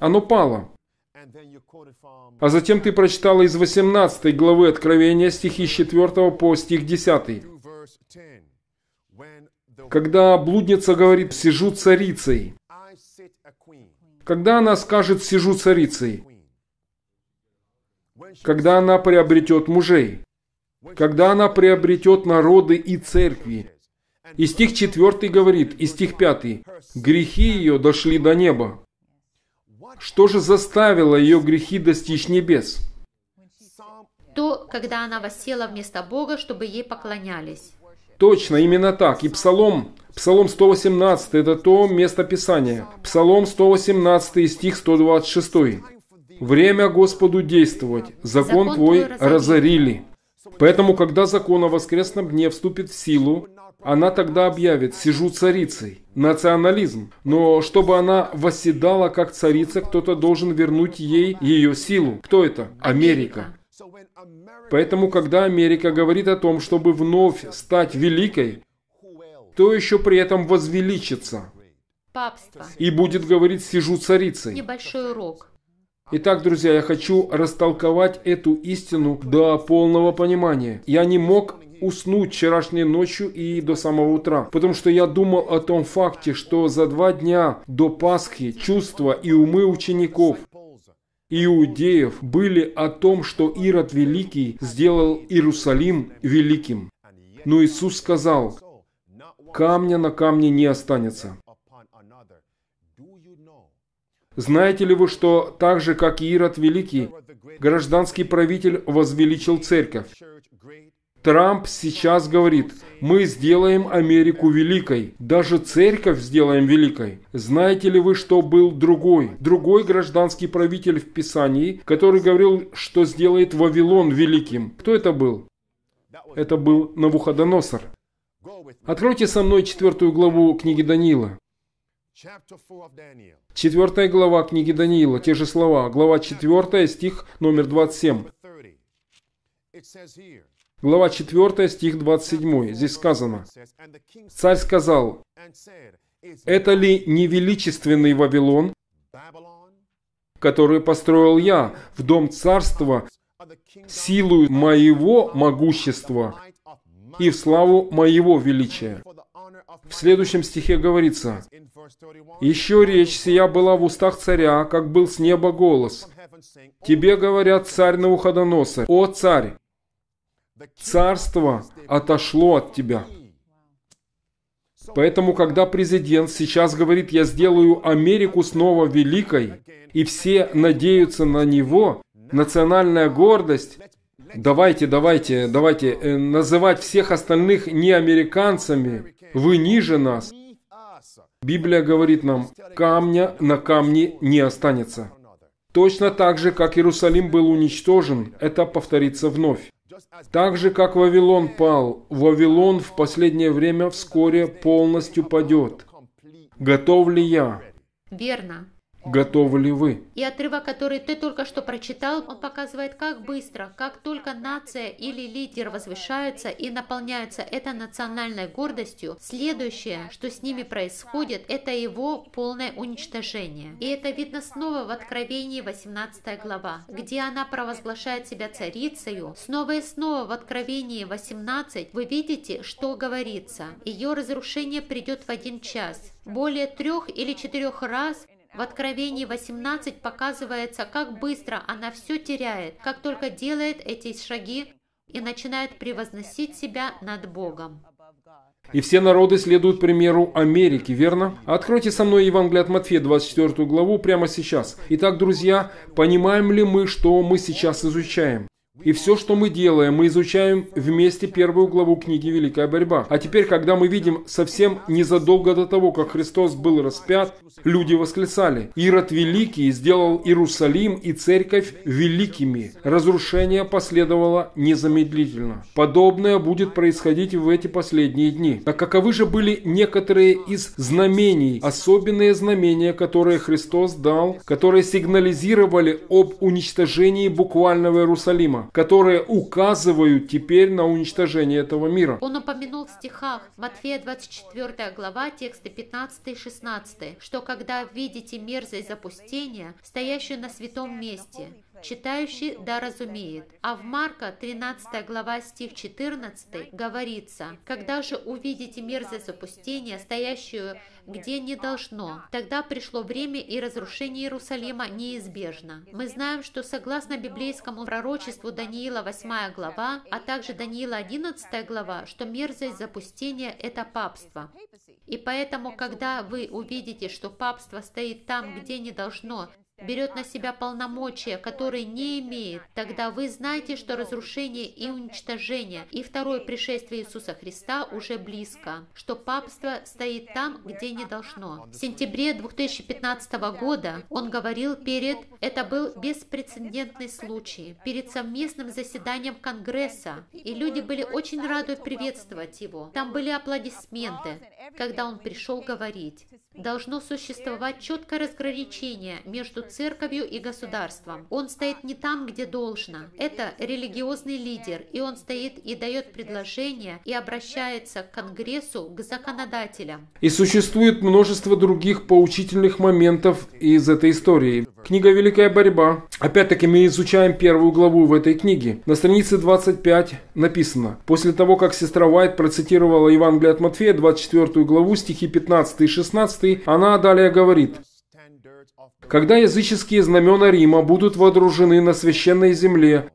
Оно пало. А затем ты прочитала из 18 главы Откровения стихи с 4 по стих 10. Когда блудница говорит «сижу царицей», когда она скажет «сижу царицей», когда она приобретет мужей, когда она приобретет народы и церкви. И стих 4 говорит, и стих 5, «Грехи ее дошли до неба». Что же заставило ее грехи достичь небес? То, когда она восела вместо Бога, чтобы ей поклонялись. Точно, именно так. И Псалом Псалом 118 – это то место Писания. Псалом 118 стих 126. «Время Господу действовать, закон, закон твой разорили». Поэтому, когда закон о воскресном дне вступит в силу, она тогда объявит «сижу царицей» – национализм. Но чтобы она восседала как царица, кто-то должен вернуть ей ее силу. Кто это? Америка. Поэтому, когда Америка говорит о том, чтобы вновь стать великой, то еще при этом возвеличится. Папство. И будет говорить «сижу царицей». Небольшой урок. Итак, друзья, я хочу растолковать эту истину до полного понимания. Я не мог уснуть вчерашней ночью и до самого утра. Потому что я думал о том факте, что за два дня до Пасхи чувства и умы учеников иудеев были о том, что Ирод Великий сделал Иерусалим великим. Но Иисус сказал, камня на камне не останется. Знаете ли вы, что так же, как и Ирод Великий, гражданский правитель возвеличил церковь? Трамп сейчас говорит, мы сделаем Америку великой, даже церковь сделаем великой. Знаете ли вы, что был другой? Другой гражданский правитель в Писании, который говорил, что сделает Вавилон великим. Кто это был? Это был Навуходоносор. Откройте со мной четвертую главу книги Даниила. Четвертая глава книги Даниила, те же слова, глава 4, стих номер 27. Глава 4, стих 27. Здесь сказано, «Царь сказал, это ли не величественный Вавилон, который построил я в дом царства силу моего могущества и в славу моего величия. В следующем стихе говорится, «Еще речь сия была в устах царя, как был с неба голос. Тебе говорят царь на уходоносы. о царь, царство отошло от тебя». Поэтому, когда президент сейчас говорит, я сделаю Америку снова великой, и все надеются на него, национальная гордость Давайте, давайте, давайте э, называть всех остальных не американцами. Вы ниже нас. Библия говорит нам, камня на камне не останется. Точно так же, как Иерусалим был уничтожен, это повторится вновь. Так же, как Вавилон пал, Вавилон в последнее время вскоре полностью падет. Готов ли я? Верно. Готовы ли вы? И отрывок, который ты только что прочитал, он показывает, как быстро, как только нация или лидер возвышаются и наполняются это национальной гордостью, следующее, что с ними происходит, это его полное уничтожение. И это видно снова в Откровении 18 глава, где она провозглашает себя царицею. Снова и снова в Откровении 18 вы видите, что говорится. Ее разрушение придет в один час. Более трех или четырех раз в Откровении 18 показывается, как быстро она все теряет, как только делает эти шаги и начинает превозносить себя над Богом. И все народы следуют примеру Америки, верно? Откройте со мной Евангелие от Матфея, 24 главу, прямо сейчас. Итак, друзья, понимаем ли мы, что мы сейчас изучаем? И все, что мы делаем, мы изучаем вместе первую главу книги «Великая борьба». А теперь, когда мы видим совсем незадолго до того, как Христос был распят, люди восклицали. Ирод Великий сделал Иерусалим и церковь великими. Разрушение последовало незамедлительно. Подобное будет происходить в эти последние дни. Так каковы же были некоторые из знамений, особенные знамения, которые Христос дал, которые сигнализировали об уничтожении буквального Иерусалима? которые указывают теперь на уничтожение этого мира. Он упомянул в стихах Матфея 24 глава, тексты 15 и 16, что когда видите мерзость запустения, стоящую на святом месте, Читающий да разумеет. А в Марка 13 глава стих 14 говорится, «Когда же увидите мерзость запустения, стоящую где не должно, тогда пришло время и разрушение Иерусалима неизбежно». Мы знаем, что согласно библейскому пророчеству Даниила 8 глава, а также Даниила 11 глава, что мерзость запустения – это папство. И поэтому, когда вы увидите, что папство стоит там, где не должно, берет на себя полномочия, которые не имеет, тогда вы знаете, что разрушение и уничтожение и второе пришествие Иисуса Христа уже близко, что папство стоит там, где не должно. В сентябре 2015 года он говорил перед, это был беспрецедентный случай, перед совместным заседанием Конгресса, и люди были очень рады приветствовать его. Там были аплодисменты, когда он пришел говорить. Должно существовать четкое разграничение между церковью и государством. Он стоит не там, где должно. Это религиозный лидер, и он стоит и дает предложения, и обращается к Конгрессу, к законодателям. И существует множество других поучительных моментов из этой истории. Книга «Великая борьба». Опять-таки мы изучаем первую главу в этой книге. На странице 25 написано. После того, как сестра Уайт процитировала Евангелие от Матфея, 24 главу, стихи 15 и 16, она далее говорит. Когда языческие знамена Рима будут вооружены на священной земле,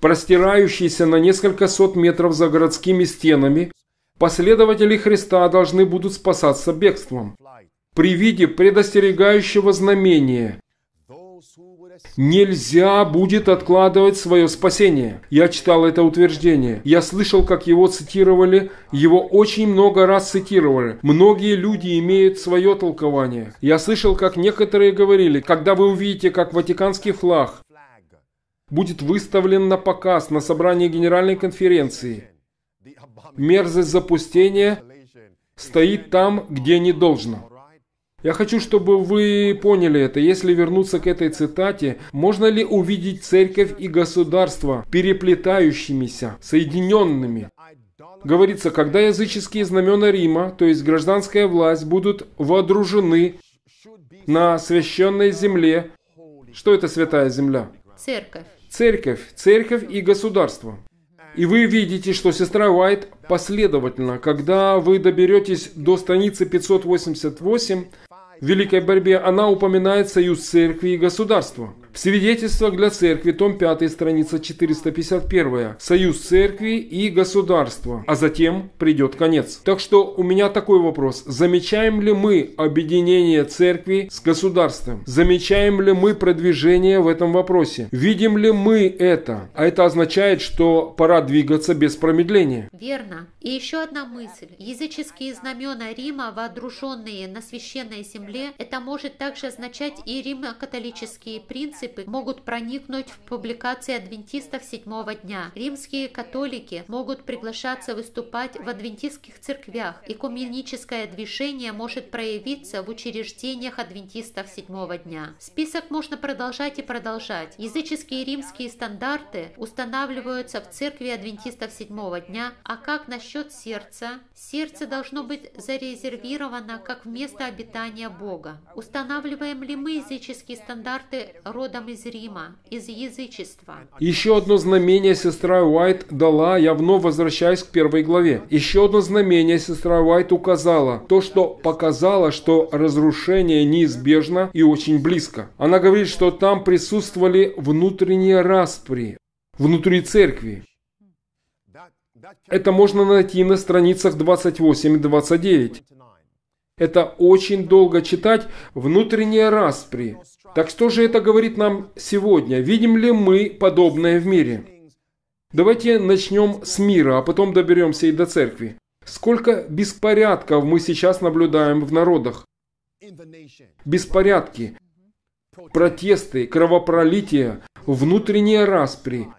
простирающиеся на несколько сот метров за городскими стенами, последователи Христа должны будут спасаться бегством. При виде предостерегающего знамения Нельзя будет откладывать свое спасение. Я читал это утверждение. Я слышал, как его цитировали. Его очень много раз цитировали. Многие люди имеют свое толкование. Я слышал, как некоторые говорили, когда вы увидите, как ватиканский флаг будет выставлен на показ на собрании Генеральной конференции, мерзость запустения стоит там, где не должно. Я хочу, чтобы вы поняли это. Если вернуться к этой цитате, можно ли увидеть церковь и государство переплетающимися, соединенными? Говорится, когда языческие знамена Рима, то есть гражданская власть, будут водружены на священной земле. Что это святая земля? Церковь. Церковь. Церковь и государство. И вы видите, что сестра Уайт последовательно, когда вы доберетесь до страницы 588, в Великой борьбе она упоминает союз церкви и государства. В свидетельствах для церкви, том 5, страница 451. Союз церкви и государства. А затем придет конец. Так что у меня такой вопрос. Замечаем ли мы объединение церкви с государством? Замечаем ли мы продвижение в этом вопросе? Видим ли мы это? А это означает, что пора двигаться без промедления. Верно. И еще одна мысль. Языческие знамена Рима, водрушенные на священной земле, это может также означать и римо-католические принципы насыпи могут проникнуть в публикации адвентистов седьмого дня. Римские католики могут приглашаться выступать в адвентистских церквях. Экуменическое движение может проявиться в учреждениях адвентистов седьмого дня. Список можно продолжать и продолжать. Языческие римские стандарты устанавливаются в церкви адвентистов седьмого дня, а как насчет сердца? Сердце должно быть зарезервировано как место обитания Бога. Устанавливаем ли мы языческие стандарты родом из Рима, из язычества? Еще одно знамение сестра Уайт дала, я вновь возвращаюсь к первой главе. Еще одно знамение сестра Уайт указала, то, что показало, что разрушение неизбежно и очень близко. Она говорит, что там присутствовали внутренние распри внутри церкви. Это можно найти на страницах 28 и 29. Это очень долго читать внутренние распри. Так что же это говорит нам сегодня? Видим ли мы подобное в мире? Давайте начнем с мира, а потом доберемся и до церкви. Сколько беспорядков мы сейчас наблюдаем в народах? Беспорядки, протесты, кровопролитие, внутренние распри –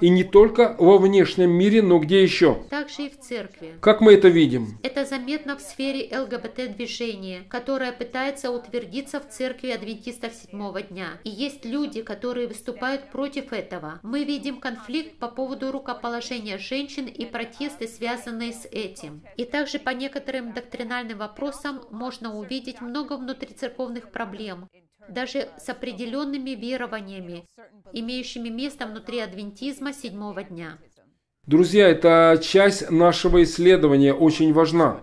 и не только во внешнем мире, но где еще? Также и в церкви. Как мы это видим? Это заметно в сфере ЛГБТ-движения, которое пытается утвердиться в церкви адвентистов седьмого дня. И есть люди, которые выступают против этого. Мы видим конфликт по поводу рукоположения женщин и протесты, связанные с этим. И также по некоторым доктринальным вопросам можно увидеть много внутрицерковных проблем даже с определенными верованиями, имеющими место внутри адвентизма седьмого дня. Друзья, эта часть нашего исследования очень важна.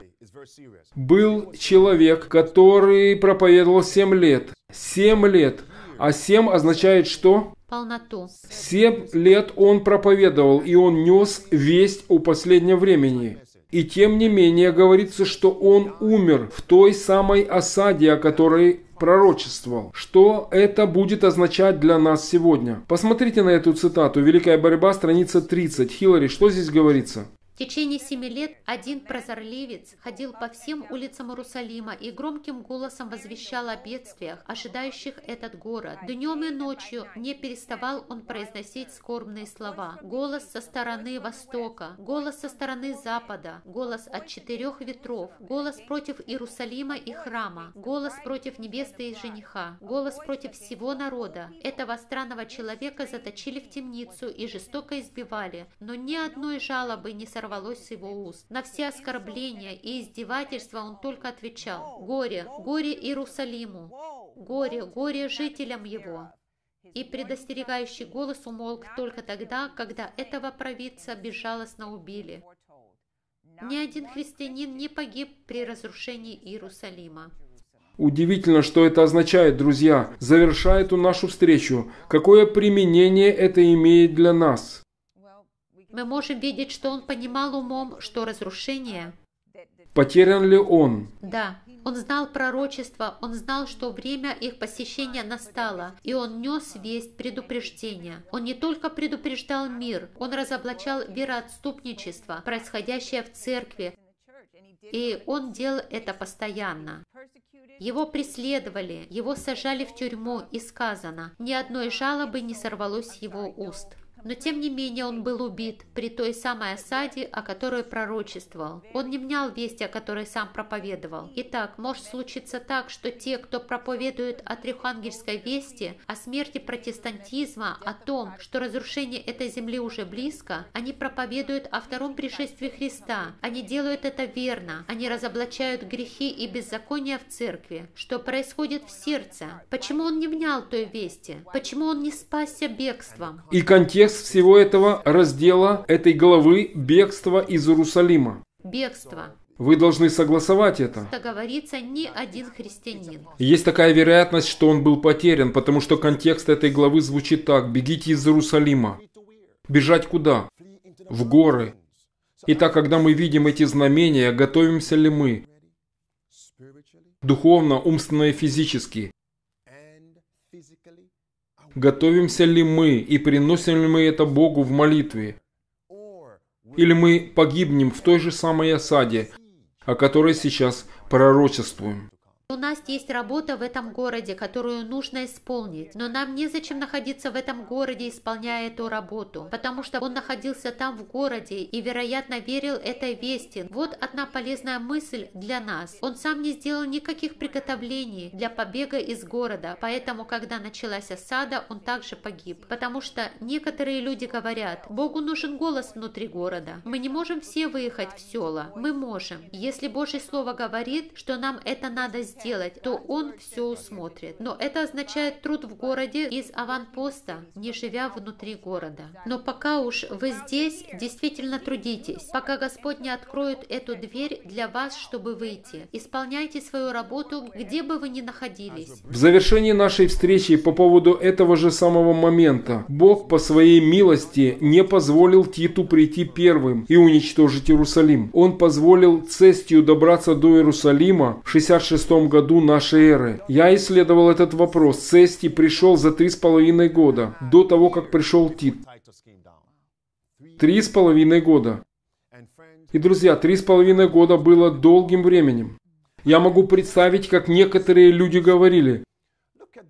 Был человек, который проповедовал семь лет. Семь лет. А семь означает что? Полноту. Семь лет он проповедовал, и он нес весть о последнем времени. И тем не менее говорится, что он умер в той самой осаде, о которой пророчествовал, что это будет означать для нас сегодня. Посмотрите на эту цитату. Великая борьба, страница 30. Хиллари, что здесь говорится? В течение семи лет один прозорливец ходил по всем улицам Иерусалима и громким голосом возвещал о бедствиях, ожидающих этот город. Днем и ночью не переставал он произносить скорбные слова. Голос со стороны востока, голос со стороны запада, голос от четырех ветров, голос против Иерусалима и храма, голос против невесты и жениха, голос против всего народа. Этого странного человека заточили в темницу и жестоко избивали, но ни одной жалобы не сорвали сорвалось с его уст. На все оскорбления и издевательства он только отвечал «Горе, горе Иерусалиму! Горе, горе жителям его!» И предостерегающий голос умолк только тогда, когда этого провидца безжалостно убили. Ни один христианин не погиб при разрушении Иерусалима. Удивительно, что это означает, друзья. Завершая эту нашу встречу, какое применение это имеет для нас? мы можем видеть, что он понимал умом, что разрушение... Потерян ли он? Да, он знал пророчество, он знал, что время их посещения настало, и он нес весть предупреждения. Он не только предупреждал мир, он разоблачал вероотступничество, происходящее в церкви, и он делал это постоянно. Его преследовали, его сажали в тюрьму, и сказано, ни одной жалобы не сорвалось с его уст. Но тем не менее он был убит при той самой осаде, о которой пророчествовал. Он не внял вести, о которой сам проповедовал. Итак, может случиться так, что те, кто проповедует о Трехангельской вести, о смерти протестантизма, о том, что разрушение этой земли уже близко, они проповедуют о втором пришествии Христа. Они делают это верно. Они разоблачают грехи и беззакония в церкви. Что происходит в сердце? Почему он не внял той вести? Почему он не спасся бегством? И контекст Контекст всего этого раздела, этой главы – бегство из Иерусалима. Бегство. Вы должны согласовать это. Договорится ни один христианин. Есть такая вероятность, что он был потерян, потому что контекст этой главы звучит так. Бегите из Иерусалима. Бежать куда? В горы. Итак, когда мы видим эти знамения, готовимся ли мы? Духовно, умственно и физически готовимся ли мы и приносим ли мы это Богу в молитве. Или мы погибнем в той же самой осаде, о которой сейчас пророчествуем. У нас есть работа в этом городе, которую нужно исполнить, но нам незачем находиться в этом городе, исполняя эту работу, потому что он находился там в городе и, вероятно, верил этой вести. Вот одна полезная мысль для нас. Он сам не сделал никаких приготовлений для побега из города, поэтому, когда началась осада, он также погиб, потому что некоторые люди говорят, Богу нужен голос внутри города. Мы не можем все выехать в села, мы можем. Если Божье Слово говорит, что нам это надо сделать, сделать, то он все усмотрит. Но это означает труд в городе из аванпоста, не живя внутри города. Но пока уж вы здесь, действительно трудитесь, пока Господь не откроет эту дверь для вас, чтобы выйти. Исполняйте свою работу, где бы вы ни находились. В завершении нашей встречи по поводу этого же самого момента Бог по своей милости не позволил Титу прийти первым и уничтожить Иерусалим. Он позволил Цестию добраться до Иерусалима в 66 году нашей эры. Я исследовал этот вопрос. Сести пришел за три с половиной года, до того, как пришел Тит. Три с половиной года. И, друзья, три с половиной года было долгим временем. Я могу представить, как некоторые люди говорили,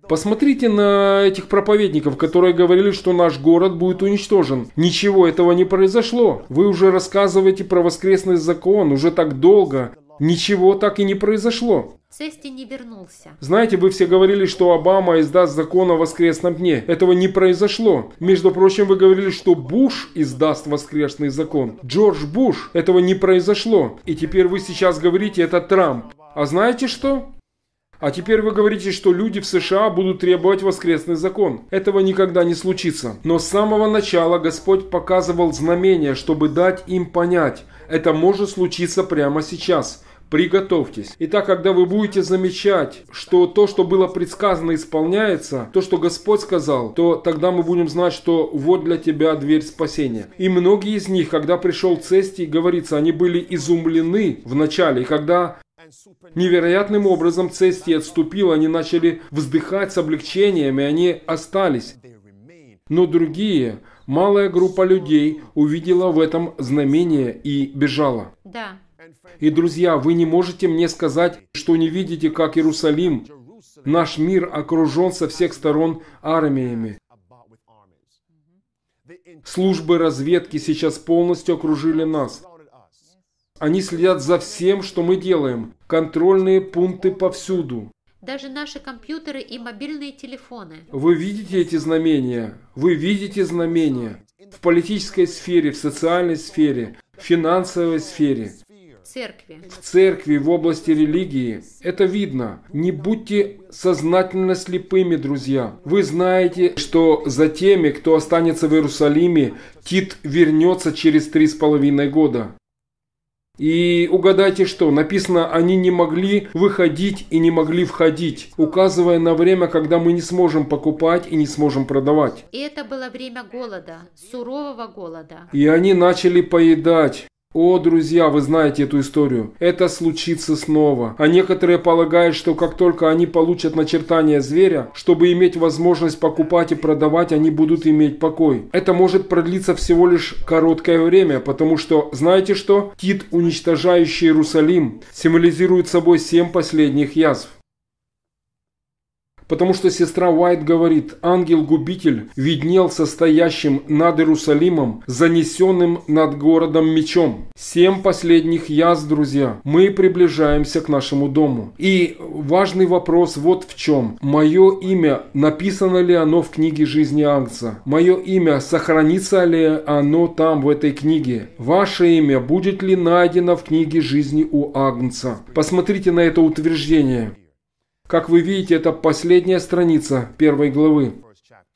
Посмотрите на этих проповедников, которые говорили, что наш город будет уничтожен. Ничего этого не произошло. Вы уже рассказываете про воскресный закон уже так долго. Ничего так и не произошло. Сести не вернулся. Знаете, вы все говорили, что Обама издаст закон о воскресном дне. Этого не произошло. Между прочим, вы говорили, что Буш издаст воскресный закон. Джордж Буш. Этого не произошло. И теперь вы сейчас говорите, это Трамп. А знаете что? А теперь вы говорите, что люди в США будут требовать воскресный закон. Этого никогда не случится. Но с самого начала Господь показывал знамения, чтобы дать им понять, это может случиться прямо сейчас. Приготовьтесь. Итак, когда вы будете замечать, что то, что было предсказано, исполняется, то, что Господь сказал, то тогда мы будем знать, что вот для тебя дверь спасения. И многие из них, когда пришел Цестий, говорится, они были изумлены в начале, и когда Невероятным образом Цестий отступил, они начали вздыхать с облегчением, и они остались. Но другие, малая группа людей увидела в этом знамение и бежала. Да. И, друзья, вы не можете мне сказать, что не видите, как Иерусалим, наш мир окружен со всех сторон армиями. Службы разведки сейчас полностью окружили нас. Они следят за всем, что мы делаем. Контрольные пункты повсюду. Даже наши компьютеры и мобильные телефоны. Вы видите эти знамения? Вы видите знамения? В политической сфере, в социальной сфере, в финансовой сфере церкви. В церкви, в области религии. Это видно. Не будьте сознательно слепыми, друзья. Вы знаете, что за теми, кто останется в Иерусалиме, Тит вернется через три с половиной года. И угадайте что, написано, они не могли выходить и не могли входить, указывая на время, когда мы не сможем покупать и не сможем продавать. И это было время голода, сурового голода. И они начали поедать. О, друзья, вы знаете эту историю. Это случится снова. А некоторые полагают, что как только они получат начертание зверя, чтобы иметь возможность покупать и продавать, они будут иметь покой. Это может продлиться всего лишь короткое время, потому что, знаете что? Кит, уничтожающий Иерусалим, символизирует собой семь последних язв потому что сестра Уайт говорит, ангел-губитель виднел состоящим над Иерусалимом, занесенным над городом мечом. Семь последних яз, друзья, мы приближаемся к нашему дому. И важный вопрос вот в чем. Мое имя, написано ли оно в книге жизни Агнца? Мое имя, сохранится ли оно там, в этой книге? Ваше имя будет ли найдено в книге жизни у Агнца? Посмотрите на это утверждение. Как вы видите, это последняя страница первой главы.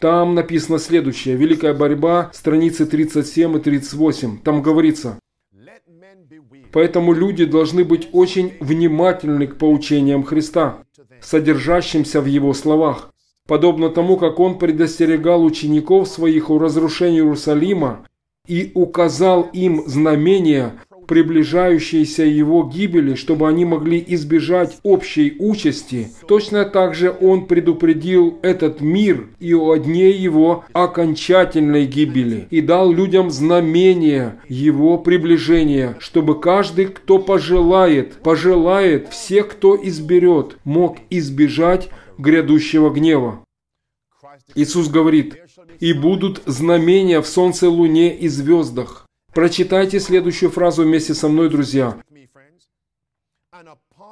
Там написано следующее. Великая борьба, страницы 37 и 38. Там говорится, Поэтому люди должны быть очень внимательны к поучениям Христа, содержащимся в его словах. Подобно тому, как он предостерегал учеников своих о разрушении Иерусалима и указал им знамения, приближающейся его гибели, чтобы они могли избежать общей участи. Точно так же он предупредил этот мир и о дне его окончательной гибели и дал людям знамение его приближения, чтобы каждый, кто пожелает, пожелает, все, кто изберет, мог избежать грядущего гнева. Иисус говорит, «И будут знамения в солнце, луне и звездах, Прочитайте следующую фразу вместе со мной, друзья.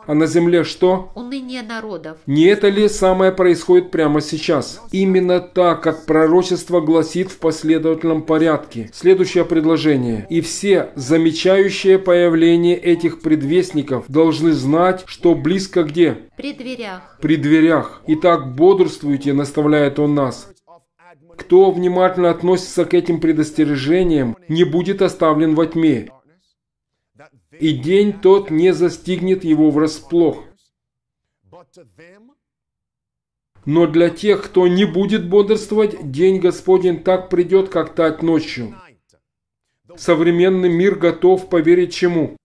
А на земле что? Уныние народов. Не это ли самое происходит прямо сейчас? Именно так, как пророчество гласит в последовательном порядке. Следующее предложение. И все замечающие появление этих предвестников должны знать, что близко где? При дверях. При дверях. Итак, бодрствуйте, наставляет он нас. Кто внимательно относится к этим предостережениям, не будет оставлен во тьме, и день тот не застигнет его врасплох. Но для тех, кто не будет бодрствовать, день Господень так придет, как тать ночью. Современный мир готов поверить чему?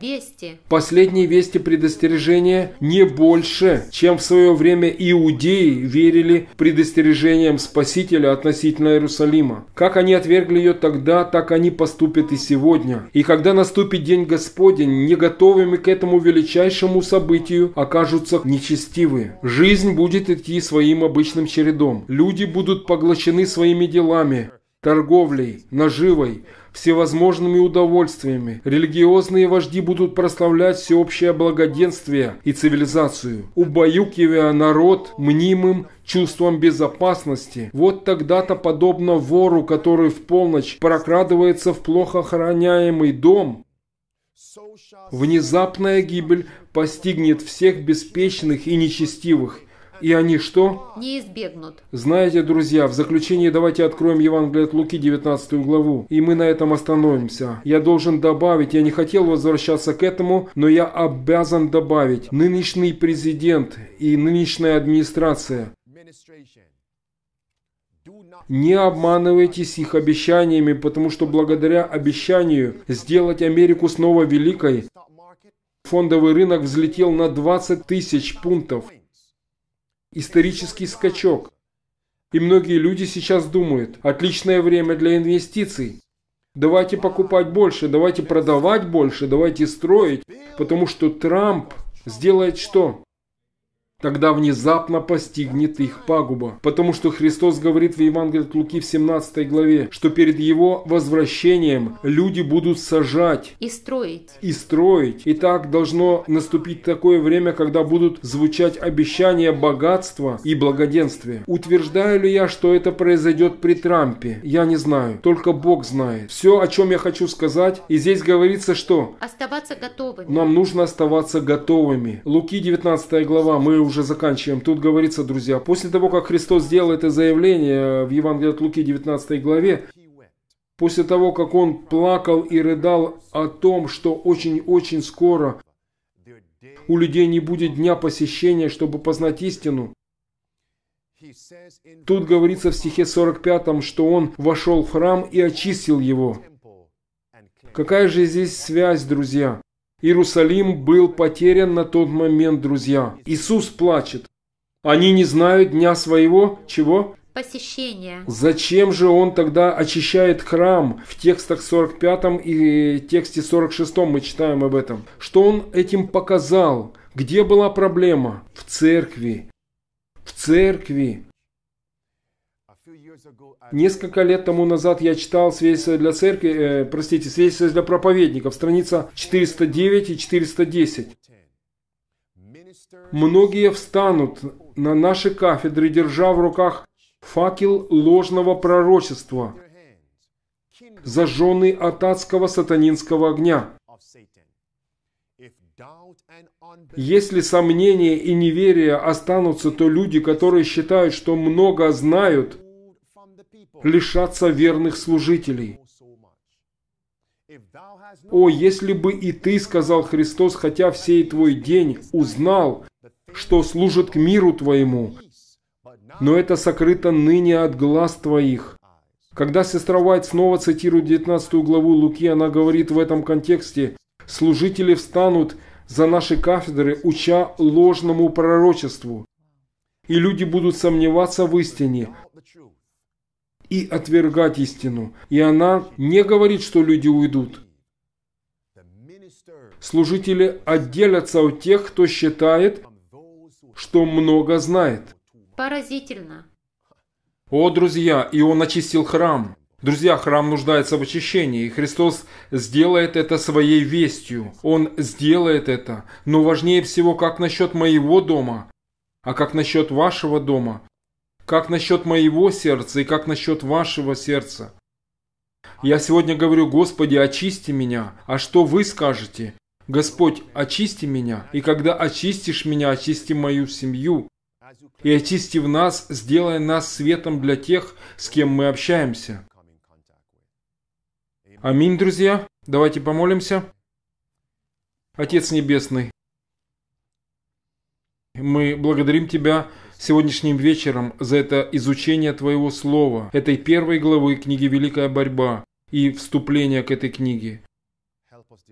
Вести. Последние вести предостережения не больше, чем в свое время иудеи верили предостережениям Спасителя относительно Иерусалима. Как они отвергли ее тогда, так они поступят и сегодня. И когда наступит день Господень, не готовыми к этому величайшему событию окажутся нечестивые. Жизнь будет идти своим обычным чередом. Люди будут поглощены своими делами, торговлей, наживой, всевозможными удовольствиями. Религиозные вожди будут прославлять всеобщее благоденствие и цивилизацию, убаюкивая народ мнимым чувством безопасности. Вот тогда-то, подобно вору, который в полночь прокрадывается в плохо охраняемый дом, внезапная гибель постигнет всех беспечных и нечестивых, и они что? Не избегнут. Знаете, друзья, в заключение давайте откроем Евангелие от Луки, 19 главу. И мы на этом остановимся. Я должен добавить, я не хотел возвращаться к этому, но я обязан добавить. Нынешний президент и нынешняя администрация не обманывайтесь их обещаниями, потому что благодаря обещанию сделать Америку снова великой, фондовый рынок взлетел на 20 тысяч пунктов исторический скачок. И многие люди сейчас думают, отличное время для инвестиций. Давайте покупать больше, давайте продавать больше, давайте строить, потому что Трамп сделает что? Тогда внезапно постигнет их пагуба. Потому что Христос говорит в Евангелии от Луки в 17 главе, что перед Его возвращением люди будут сажать. И строить. И строить. И так должно наступить такое время, когда будут звучать обещания богатства и благоденствия. Утверждаю ли я, что это произойдет при Трампе? Я не знаю. Только Бог знает. Все, о чем я хочу сказать, и здесь говорится, что... Оставаться готовыми. Нам нужно оставаться готовыми. Луки 19 глава. Мы уже заканчиваем. Тут говорится, друзья, после того, как Христос сделал это заявление в Евангелии от Луки 19 главе, после того, как он плакал и рыдал о том, что очень-очень скоро у людей не будет дня посещения, чтобы познать истину. Тут говорится в стихе 45, что он вошел в храм и очистил его. Какая же здесь связь, друзья? Иерусалим был потерян на тот момент, друзья. Иисус плачет. Они не знают дня своего, чего? Посещения. Зачем же он тогда очищает храм? В текстах 45 и тексте 46 мы читаем об этом. Что он этим показал? Где была проблема? В церкви. В церкви. Несколько лет тому назад я читал свидетельство для церкви, э, простите, свидетельство для проповедников, страница 409 и 410. Многие встанут на наши кафедры, держа в руках факел ложного пророчества, зажженный от адского сатанинского огня. Если сомнения и неверие останутся, то люди, которые считают, что много знают – лишаться верных служителей. «О, если бы и ты, — сказал Христос, — хотя в сей твой день узнал, что служит к миру твоему, но это сокрыто ныне от глаз твоих». Когда сестра Уайт снова цитирует 19 главу Луки, она говорит в этом контексте «Служители встанут за наши кафедры, уча ложному пророчеству, и люди будут сомневаться в истине, и отвергать истину. И она не говорит, что люди уйдут. Служители отделятся от тех, кто считает, что много знает. Поразительно. О, друзья, и он очистил храм. Друзья, храм нуждается в очищении, и Христос сделает это своей вестью. Он сделает это. Но важнее всего, как насчет моего дома, а как насчет вашего дома. Как насчет моего сердца и как насчет вашего сердца? Я сегодня говорю, Господи, очисти меня. А что вы скажете? Господь, очисти меня. И когда очистишь меня, очисти мою семью. И очисти в нас, сделай нас светом для тех, с кем мы общаемся. Аминь, друзья. Давайте помолимся. Отец Небесный, мы благодарим Тебя сегодняшним вечером за это изучение Твоего Слова, этой первой главы книги «Великая борьба» и вступление к этой книге.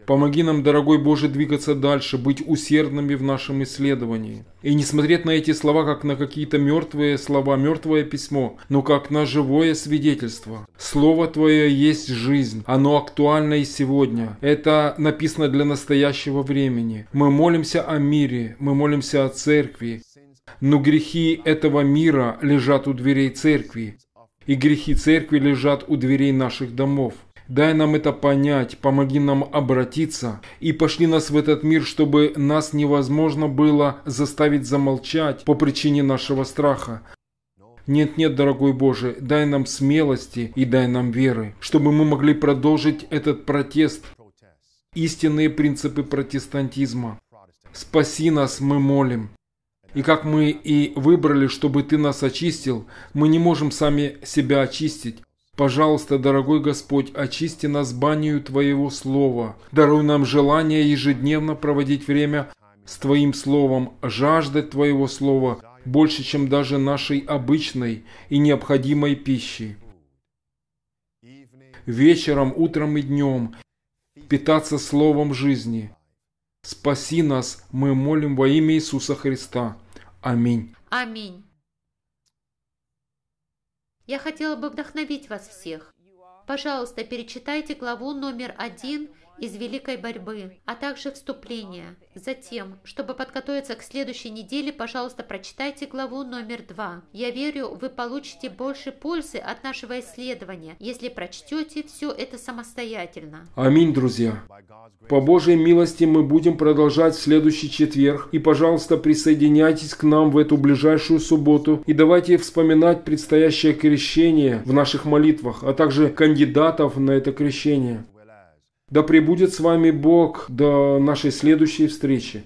Помоги нам, дорогой Боже, двигаться дальше, быть усердными в нашем исследовании. И не смотреть на эти слова, как на какие-то мертвые слова, мертвое письмо, но как на живое свидетельство. Слово Твое есть жизнь, оно актуально и сегодня. Это написано для настоящего времени. Мы молимся о мире, мы молимся о церкви, но грехи этого мира лежат у дверей церкви, и грехи церкви лежат у дверей наших домов. Дай нам это понять, помоги нам обратиться и пошли нас в этот мир, чтобы нас невозможно было заставить замолчать по причине нашего страха. Нет-нет, дорогой Боже, дай нам смелости и дай нам веры, чтобы мы могли продолжить этот протест, истинные принципы протестантизма. Спаси нас, мы молим. И как мы и выбрали, чтобы ты нас очистил, мы не можем сами себя очистить. Пожалуйста, дорогой Господь, очисти нас банию Твоего Слова. Даруй нам желание ежедневно проводить время с Твоим Словом, жаждать Твоего Слова больше, чем даже нашей обычной и необходимой пищи. Вечером, утром и днем питаться Словом жизни. Спаси нас, мы молим во имя Иисуса Христа. Аминь. Аминь. Я хотела бы вдохновить вас всех. Пожалуйста, перечитайте главу номер один из Великой борьбы, а также вступления. Затем, чтобы подготовиться к следующей неделе, пожалуйста, прочитайте главу номер два. Я верю, вы получите больше пользы от нашего исследования, если прочтете все это самостоятельно. Аминь, друзья. По Божьей милости мы будем продолжать в следующий четверг. И, пожалуйста, присоединяйтесь к нам в эту ближайшую субботу. И давайте вспоминать предстоящее крещение в наших молитвах, а также кандидатов на это крещение. Да пребудет с вами Бог до нашей следующей встречи.